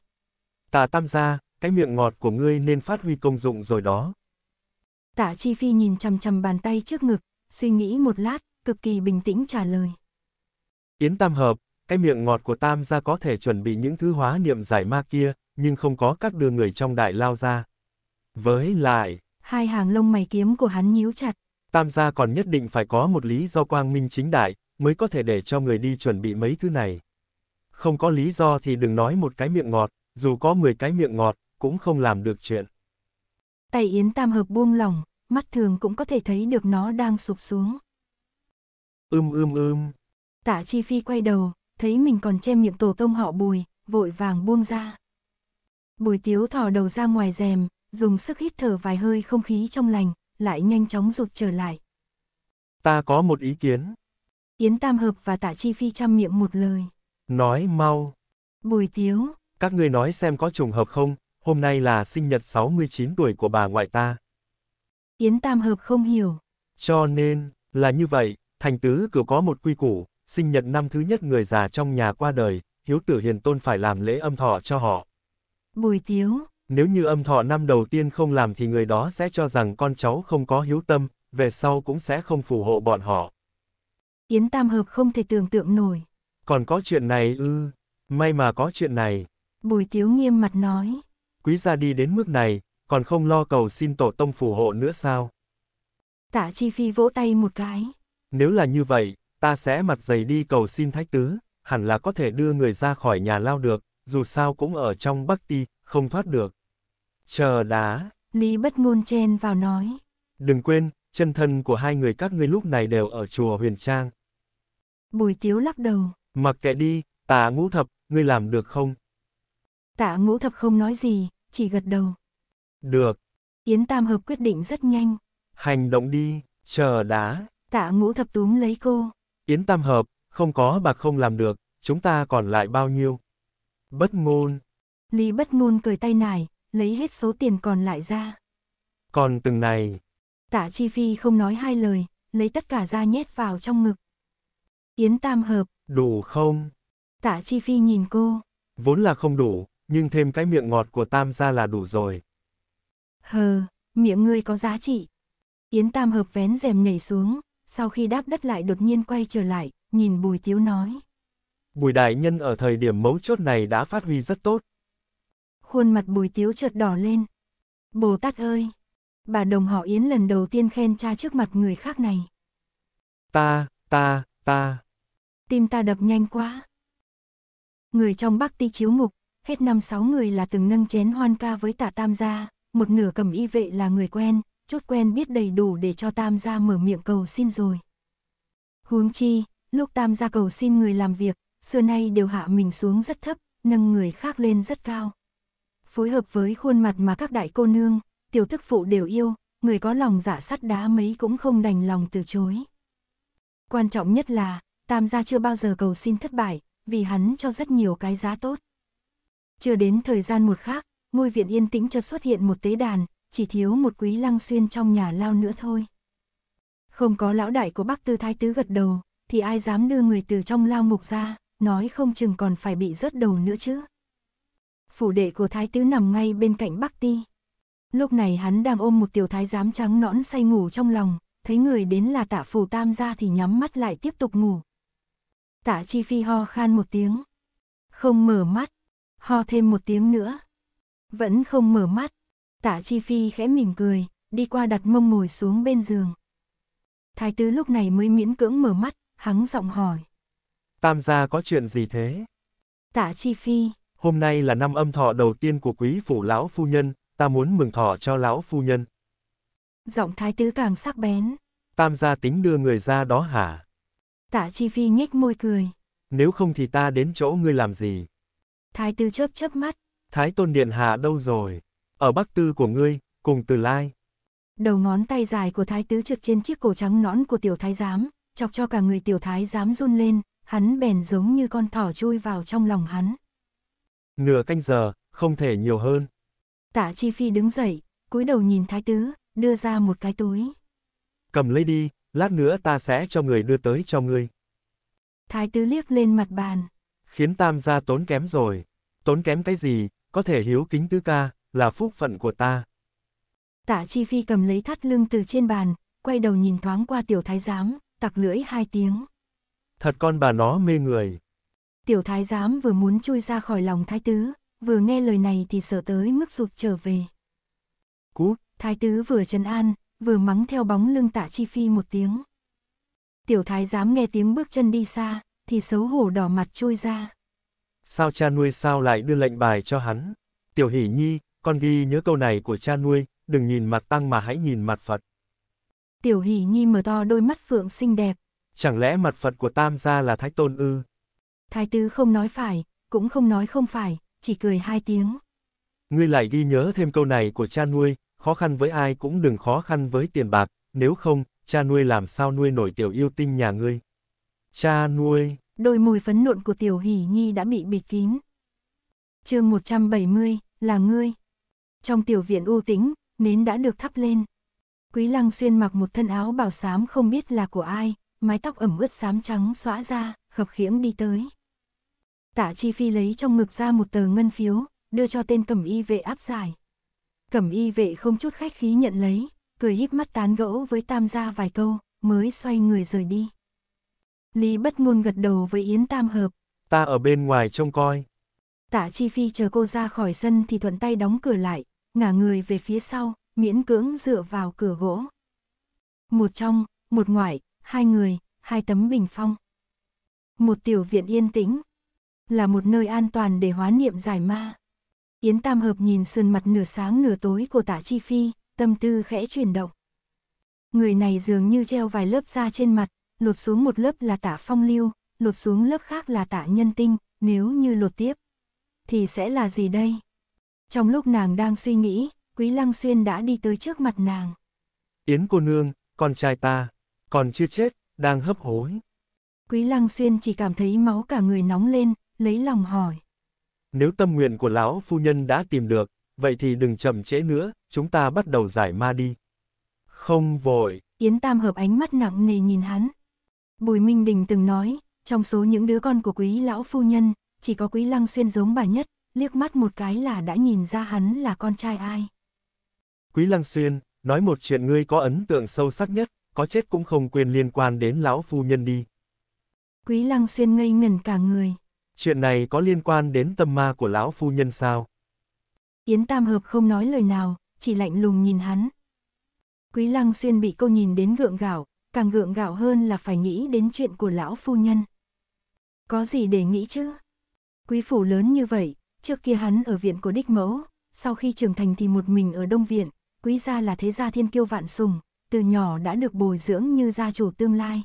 Tạ Tam gia, cái miệng ngọt của ngươi nên phát huy công dụng rồi đó. Tạ Chi Phi nhìn chằm chằm bàn tay trước ngực, suy nghĩ một lát, cực kỳ bình tĩnh trả lời. Yến Tam Hợp, cái miệng ngọt của tam gia có thể chuẩn bị những thứ hóa niệm giải ma kia, nhưng không có các đưa người trong đại lao ra. Với lại, hai hàng lông mày kiếm của hắn nhíu chặt. Tam gia còn nhất định phải có một lý do quang minh chính đại, mới có thể để cho người đi chuẩn bị mấy thứ này. Không có lý do thì đừng nói một cái miệng ngọt, dù có 10 cái miệng ngọt, cũng không làm được chuyện. Tay Yến Tam Hợp buông lòng, mắt thường cũng có thể thấy được nó đang sụp xuống. Ưm ưm ưm. Tạ Chi Phi quay đầu, thấy mình còn che miệng tổ tông họ bùi, vội vàng buông ra. Bùi tiếu thò đầu ra ngoài rèm, dùng sức hít thở vài hơi không khí trong lành, lại nhanh chóng rụt trở lại. Ta có một ý kiến. Yến Tam Hợp và Tạ Chi Phi chăm miệng một lời. Nói mau. Bùi tiếu. Các ngươi nói xem có trùng hợp không, hôm nay là sinh nhật 69 tuổi của bà ngoại ta. Yến Tam Hợp không hiểu. Cho nên, là như vậy, thành tứ cửa có một quy củ, sinh nhật năm thứ nhất người già trong nhà qua đời, Hiếu Tử Hiền Tôn phải làm lễ âm thọ cho họ. Bùi Tiếu Nếu như âm thọ năm đầu tiên không làm thì người đó sẽ cho rằng con cháu không có hiếu tâm, về sau cũng sẽ không phù hộ bọn họ. Yến Tam Hợp không thể tưởng tượng nổi. Còn có chuyện này ư, may mà có chuyện này. Bùi Tiếu nghiêm mặt nói. Quý gia đi đến mức này, còn không lo cầu xin tổ tông phù hộ nữa sao? tạ Chi Phi vỗ tay một cái. Nếu là như vậy, ta sẽ mặt dày đi cầu xin thái tứ, hẳn là có thể đưa người ra khỏi nhà lao được, dù sao cũng ở trong bắc ti, không thoát được. Chờ đã Lý bất ngôn chen vào nói. Đừng quên, chân thân của hai người các ngươi lúc này đều ở chùa huyền trang. Bùi tiếu lắc đầu. Mặc kệ đi, tạ ngũ thập, ngươi làm được không? tạ ngũ thập không nói gì, chỉ gật đầu. Được. Yến Tam Hợp quyết định rất nhanh. Hành động đi, chờ đã Tạ ngũ thập túm lấy cô. Yến Tam Hợp, không có bạc không làm được, chúng ta còn lại bao nhiêu? Bất ngôn. Lý bất ngôn cười tay nải, lấy hết số tiền còn lại ra. Còn từng này. Tạ Chi Phi không nói hai lời, lấy tất cả ra nhét vào trong ngực. Yến Tam Hợp. Đủ không? Tạ Chi Phi nhìn cô. Vốn là không đủ, nhưng thêm cái miệng ngọt của Tam ra là đủ rồi. Hờ, miệng ngươi có giá trị. Yến Tam Hợp vén rèm nhảy xuống, sau khi đáp đất lại đột nhiên quay trở lại, nhìn Bùi Tiếu nói. Bùi đại nhân ở thời điểm mấu chốt này đã phát huy rất tốt. Khuôn mặt Bùi Tiếu chợt đỏ lên. Bồ Tát ơi! Bà đồng họ Yến lần đầu tiên khen cha trước mặt người khác này. Ta, ta, ta. Tim ta đập nhanh quá. Người trong Bắc Ti chiếu mục hết năm sáu người là từng nâng chén hoan ca với tạ tam gia, một nửa cầm y vệ là người quen, chốt quen biết đầy đủ để cho Tam gia mở miệng cầu xin rồi. Huống chi, lúc Tam gia cầu xin người làm việc, xưa nay đều hạ mình xuống rất thấp, nâng người khác lên rất cao. Phối hợp với khuôn mặt mà các đại cô nương, tiểu thức phụ đều yêu, người có lòng giả dạ sắt đá mấy cũng không đành lòng từ chối. Quan trọng nhất là, Tam gia chưa bao giờ cầu xin thất bại, vì hắn cho rất nhiều cái giá tốt. Chưa đến thời gian một khác, ngôi viện yên tĩnh chợt xuất hiện một tế đàn, chỉ thiếu một quý lăng xuyên trong nhà lao nữa thôi. Không có lão đại của bác tư thái tứ gật đầu, thì ai dám đưa người từ trong lao mục ra, nói không chừng còn phải bị rớt đầu nữa chứ. Phủ đệ của thái tứ nằm ngay bên cạnh bác ti. Lúc này hắn đang ôm một tiểu thái giám trắng nõn say ngủ trong lòng, thấy người đến là tạ phù tam ra thì nhắm mắt lại tiếp tục ngủ. Tạ chi phi ho khan một tiếng. Không mở mắt. Ho thêm một tiếng nữa. Vẫn không mở mắt. Tạ Chi Phi khẽ mỉm cười, đi qua đặt mông ngồi xuống bên giường. Thái Tứ lúc này mới miễn cưỡng mở mắt, hắn giọng hỏi. Tam gia có chuyện gì thế? Tạ Chi Phi. Hôm nay là năm âm thọ đầu tiên của quý phủ lão phu nhân, ta muốn mừng thọ cho lão phu nhân. Giọng thái tứ càng sắc bén. Tam gia tính đưa người ra đó hả? Tạ Chi Phi nhếch môi cười. Nếu không thì ta đến chỗ ngươi làm gì? Thái tứ chớp chớp mắt. Thái tôn điện hạ đâu rồi? Ở Bắc Tư của ngươi, cùng từ lai. Đầu ngón tay dài của thái tứ trượt trên chiếc cổ trắng nõn của tiểu thái giám, chọc cho cả người tiểu thái giám run lên, hắn bèn giống như con thỏ chui vào trong lòng hắn. Nửa canh giờ, không thể nhiều hơn. Tạ Chi Phi đứng dậy, cúi đầu nhìn thái tứ, đưa ra một cái túi. Cầm lấy đi, lát nữa ta sẽ cho người đưa tới cho ngươi. Thái tứ liếc lên mặt bàn. Khiến tam gia tốn kém rồi. Tốn kém cái gì, có thể hiếu kính tứ ca, là phúc phận của ta. Tạ Chi Phi cầm lấy thắt lưng từ trên bàn, quay đầu nhìn thoáng qua tiểu thái giám, tặc lưỡi hai tiếng. Thật con bà nó mê người. Tiểu thái giám vừa muốn chui ra khỏi lòng thái tứ, vừa nghe lời này thì sợ tới mức sụp trở về. Cút! Thái tứ vừa trấn an, vừa mắng theo bóng lưng tạ chi phi một tiếng. Tiểu thái giám nghe tiếng bước chân đi xa, thì xấu hổ đỏ mặt chui ra. Sao cha nuôi sao lại đưa lệnh bài cho hắn? Tiểu hỷ nhi, con ghi nhớ câu này của cha nuôi, đừng nhìn mặt tăng mà hãy nhìn mặt Phật. Tiểu hỷ nhi mở to đôi mắt phượng xinh đẹp. Chẳng lẽ mặt Phật của Tam gia là Thái Tôn ư? Thái tứ không nói phải, cũng không nói không phải, chỉ cười hai tiếng. Ngươi lại ghi nhớ thêm câu này của cha nuôi, khó khăn với ai cũng đừng khó khăn với tiền bạc, nếu không, cha nuôi làm sao nuôi nổi tiểu yêu tinh nhà ngươi. Cha nuôi... Đôi môi phấn nộn của tiểu hỷ nhi đã bị bịt kín. chương 170, là ngươi trong tiểu viện u tính, nến đã được thắp lên. Quý Lăng Xuyên mặc một thân áo bào xám không biết là của ai, mái tóc ẩm ướt xám trắng xõa ra, khập khiễng đi tới. Tạ Chi Phi lấy trong ngực ra một tờ ngân phiếu, đưa cho tên cẩm y vệ áp giải. Cẩm y vệ không chút khách khí nhận lấy, cười híp mắt tán gẫu với Tam gia vài câu, mới xoay người rời đi. Lý bất ngôn gật đầu với Yến Tam Hợp. Ta ở bên ngoài trông coi. Tạ Chi Phi chờ cô ra khỏi sân thì thuận tay đóng cửa lại, ngả người về phía sau, miễn cưỡng dựa vào cửa gỗ. Một trong, một ngoại, hai người, hai tấm bình phong. Một tiểu viện yên tĩnh, là một nơi an toàn để hóa niệm giải ma. Yến Tam Hợp nhìn sườn mặt nửa sáng nửa tối của Tả Chi Phi, tâm tư khẽ chuyển động. Người này dường như treo vài lớp da trên mặt, lột xuống một lớp là Tả phong lưu, lột xuống lớp khác là Tả nhân tinh, nếu như lột tiếp. Thì sẽ là gì đây? Trong lúc nàng đang suy nghĩ, Quý Lăng Xuyên đã đi tới trước mặt nàng. Yến cô nương, con trai ta, còn chưa chết, đang hấp hối. Quý Lăng Xuyên chỉ cảm thấy máu cả người nóng lên, lấy lòng hỏi. Nếu tâm nguyện của lão phu nhân đã tìm được, vậy thì đừng chậm trễ nữa, chúng ta bắt đầu giải ma đi. Không vội. Yến Tam hợp ánh mắt nặng nề nhìn hắn. Bùi Minh Đình từng nói, trong số những đứa con của quý lão phu nhân, chỉ có quý lăng xuyên giống bà nhất, liếc mắt một cái là đã nhìn ra hắn là con trai ai. Quý Lăng Xuyên, nói một chuyện ngươi có ấn tượng sâu sắc nhất, có chết cũng không quên liên quan đến lão phu nhân đi. Quý Lăng Xuyên ngây ngẩn cả người. Chuyện này có liên quan đến tâm ma của lão phu nhân sao? Yến Tam Hợp không nói lời nào, chỉ lạnh lùng nhìn hắn. Quý Lăng Xuyên bị cô nhìn đến gượng gạo, càng gượng gạo hơn là phải nghĩ đến chuyện của lão phu nhân. Có gì để nghĩ chứ? Quý phủ lớn như vậy, Trước kia hắn ở viện của đích mẫu, sau khi trưởng thành thì một mình ở đông viện, quý gia là thế gia thiên kiêu vạn sùng, từ nhỏ đã được bồi dưỡng như gia chủ tương lai.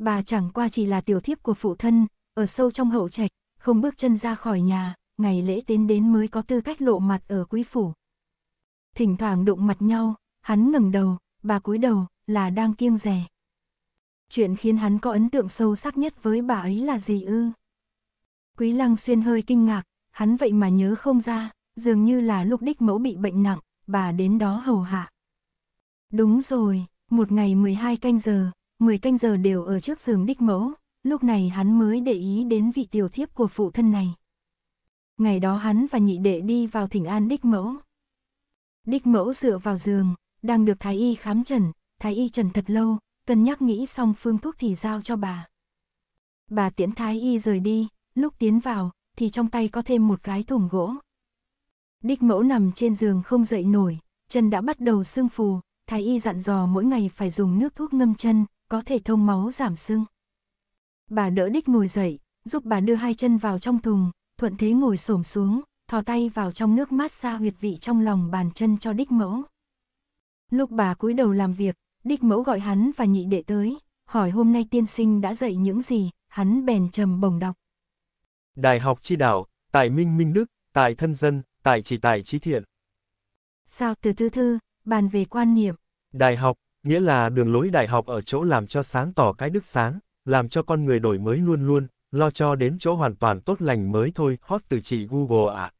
Bà chẳng qua chỉ là tiểu thiếp của phụ thân, ở sâu trong hậu trạch, không bước chân ra khỏi nhà, ngày lễ tiến đến mới có tư cách lộ mặt ở quý phủ. Thỉnh thoảng đụng mặt nhau, hắn ngẩng đầu, bà cúi đầu, là đang kiêng rẻ. Chuyện khiến hắn có ấn tượng sâu sắc nhất với bà ấy là gì ư? Quý Lăng Xuyên hơi kinh ngạc, hắn vậy mà nhớ không ra, dường như là lúc đích mẫu bị bệnh nặng, bà đến đó hầu hạ. Đúng rồi, một ngày 12 canh giờ, 10 canh giờ đều ở trước giường đích mẫu, lúc này hắn mới để ý đến vị tiểu thiếp của phụ thân này. Ngày đó hắn và nhị đệ đi vào thỉnh an đích mẫu. Đích mẫu dựa vào giường, đang được thái y khám trần, thái y trần thật lâu, cân nhắc nghĩ xong phương thuốc thì giao cho bà. Bà tiễn thái y rời đi, lúc tiến vào, thì trong tay có thêm một cái thùng gỗ. Đích mẫu nằm trên giường không dậy nổi, chân đã bắt đầu sưng phù, thái y dặn dò mỗi ngày phải dùng nước thuốc ngâm chân, có thể thông máu giảm sưng. Bà đỡ đích ngồi dậy, giúp bà đưa hai chân vào trong thùng, thuận thế ngồi xổm xuống, thò tay vào trong nước mát xa huyệt vị trong lòng bàn chân cho đích mẫu. Lúc bà cúi đầu làm việc, đích mẫu gọi hắn và nhị đệ tới, hỏi hôm nay tiên sinh đã dạy những gì, hắn bèn trầm bồng đọc. Đại học chi đạo, tại minh minh đức, tại thân dân, tại chỉ tài trí thiện. Sao từ thư thư, bàn về quan niệm. Đại học, nghĩa là đường lối đại học ở chỗ làm cho sáng tỏ cái đức sáng, làm cho con người đổi mới luôn luôn, lo cho đến chỗ hoàn toàn tốt lành mới thôi, Hót từ chị Google ạ. À.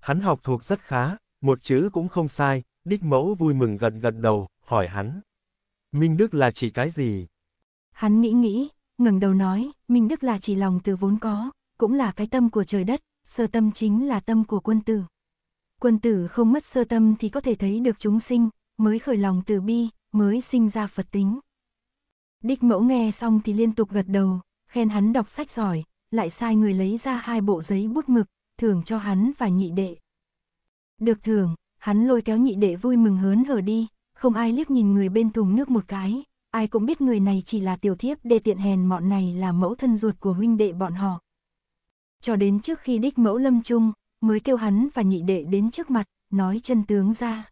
Hắn học thuộc rất khá, một chữ cũng không sai, đích mẫu vui mừng gật gật đầu, hỏi hắn. Minh Đức là chỉ cái gì? Hắn nghĩ nghĩ, ngừng đầu nói, Minh Đức là chỉ lòng từ vốn có cũng là cái tâm của trời đất, sơ tâm chính là tâm của quân tử. Quân tử không mất sơ tâm thì có thể thấy được chúng sinh, mới khởi lòng từ bi, mới sinh ra Phật tính. Đích mẫu nghe xong thì liên tục gật đầu, khen hắn đọc sách giỏi, lại sai người lấy ra hai bộ giấy bút mực, thưởng cho hắn và nhị đệ. Được thưởng, hắn lôi kéo nhị đệ vui mừng hớn hở đi, không ai liếc nhìn người bên thùng nước một cái, ai cũng biết người này chỉ là tiểu thiếp đệ tiện hèn mọn này là mẫu thân ruột của huynh đệ bọn họ cho đến trước khi đích mẫu lâm chung, mới kêu hắn và nhị đệ đến trước mặt, nói chân tướng ra.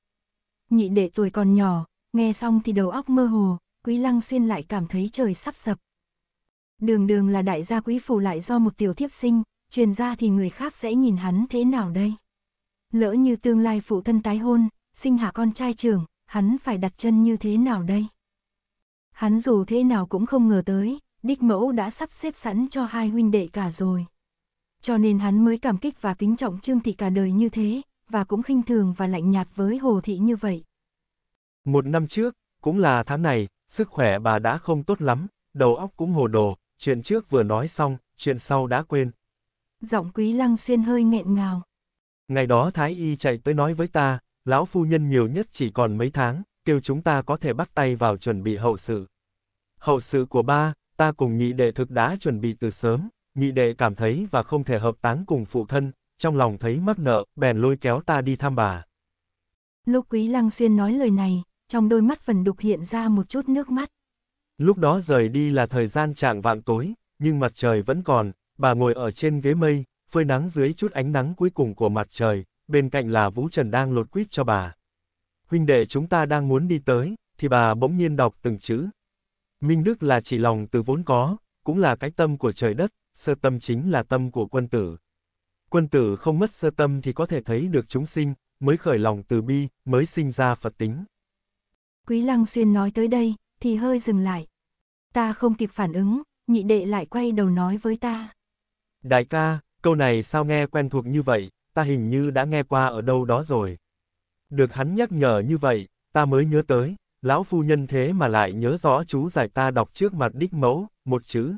Nhị đệ tuổi còn nhỏ, nghe xong thì đầu óc mơ hồ, Quý Lăng Xuyên lại cảm thấy trời sắp sập. Đường đường là đại gia quý phủ lại do một tiểu thiếp sinh, truyền ra thì người khác sẽ nhìn hắn thế nào đây? Lỡ như tương lai phụ thân tái hôn, sinh hạ con trai trưởng, hắn phải đặt chân như thế nào đây? Hắn dù thế nào cũng không ngờ tới, đích mẫu đã sắp xếp sẵn cho hai huynh đệ cả rồi cho nên hắn mới cảm kích và kính trọng Trương Thị cả đời như thế, và cũng khinh thường và lạnh nhạt với Hồ Thị như vậy. Một năm trước, cũng là tháng này, sức khỏe bà đã không tốt lắm, đầu óc cũng hồ đồ, chuyện trước vừa nói xong, chuyện sau đã quên. Giọng quý lăng xuyên hơi nghẹn ngào. Ngày đó Thái Y chạy tới nói với ta, lão phu nhân nhiều nhất chỉ còn mấy tháng, kêu chúng ta có thể bắt tay vào chuẩn bị hậu sự. Hậu sự của ba, ta cùng nhị đệ thực đã chuẩn bị từ sớm, nhị đệ cảm thấy và không thể hợp tán cùng phụ thân, trong lòng thấy mắc nợ, bèn lôi kéo ta đi thăm bà. Lúc Quý Lăng Xuyên nói lời này, trong đôi mắt phần đục hiện ra một chút nước mắt. Lúc đó rời đi là thời gian trạng vạng tối, nhưng mặt trời vẫn còn, bà ngồi ở trên ghế mây, phơi nắng dưới chút ánh nắng cuối cùng của mặt trời, bên cạnh là Vũ Trần đang lột quýt cho bà. Huynh đệ chúng ta đang muốn đi tới, thì bà bỗng nhiên đọc từng chữ. Minh Đức là chỉ lòng từ vốn có, cũng là cái tâm của trời đất, sơ tâm chính là tâm của quân tử. Quân tử không mất sơ tâm thì có thể thấy được chúng sinh, mới khởi lòng từ bi, mới sinh ra Phật tính. Quý Lăng Xuyên nói tới đây, thì hơi dừng lại. Ta không kịp phản ứng, nhị đệ lại quay đầu nói với ta. Đại ca, câu này sao nghe quen thuộc như vậy, ta hình như đã nghe qua ở đâu đó rồi. Được hắn nhắc nhở như vậy, ta mới nhớ tới, lão phu nhân thế mà lại nhớ rõ chú giải ta đọc trước mặt đích mẫu, một chữ,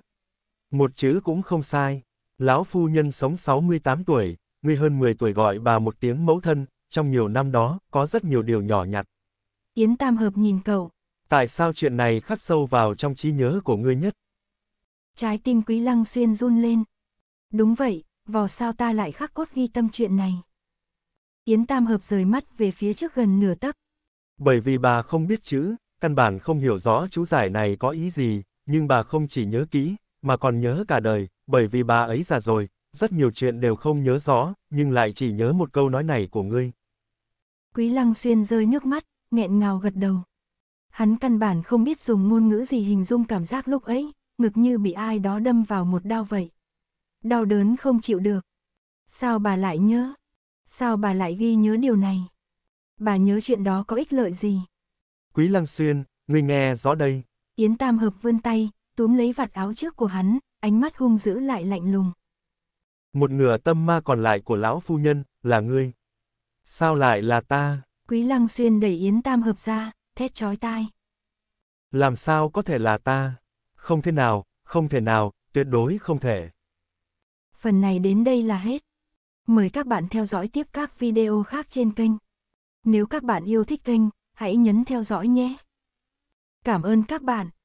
một chữ cũng không sai. Lão phu nhân sống 68 tuổi, ngươi hơn 10 tuổi gọi bà một tiếng mẫu thân, trong nhiều năm đó, có rất nhiều điều nhỏ nhặt. Yến Tam Hợp nhìn cậu. Tại sao chuyện này khắc sâu vào trong trí nhớ của ngươi nhất? Trái tim Quý Lăng Xuyên run lên. Đúng vậy, vào sao ta lại khắc cốt ghi tâm chuyện này? Yến Tam Hợp rời mắt về phía trước gần nửa tấc. Bởi vì bà không biết chữ, căn bản không hiểu rõ chú giải này có ý gì, nhưng bà không chỉ nhớ kỹ, mà còn nhớ cả đời, bởi vì bà ấy già rồi, rất nhiều chuyện đều không nhớ rõ, nhưng lại chỉ nhớ một câu nói này của ngươi. Quý Lăng Xuyên rơi nước mắt, nghẹn ngào gật đầu. Hắn căn bản không biết dùng ngôn ngữ gì hình dung cảm giác lúc ấy, ngực như bị ai đó đâm vào một đau vậy. Đau đớn không chịu được. Sao bà lại nhớ? Sao bà lại ghi nhớ điều này? Bà nhớ chuyện đó có ích lợi gì? Quý Lăng Xuyên, ngươi nghe rõ đây. Yến Tam Hợp vươn tay, túm lấy vạt áo trước của hắn, ánh mắt hung dữ lại lạnh lùng. Một nửa tâm ma còn lại của lão phu nhân, là ngươi. Sao lại là ta? Quý Lăng Xuyên đẩy Yến Tam Hợp ra, thét chói tai. Làm sao có thể là ta? Không thể nào, không thể nào, tuyệt đối không thể. Phần này đến đây là hết. Mời các bạn theo dõi tiếp các video khác trên kênh. Nếu các bạn yêu thích kênh, hãy nhấn theo dõi nhé. Cảm ơn các bạn.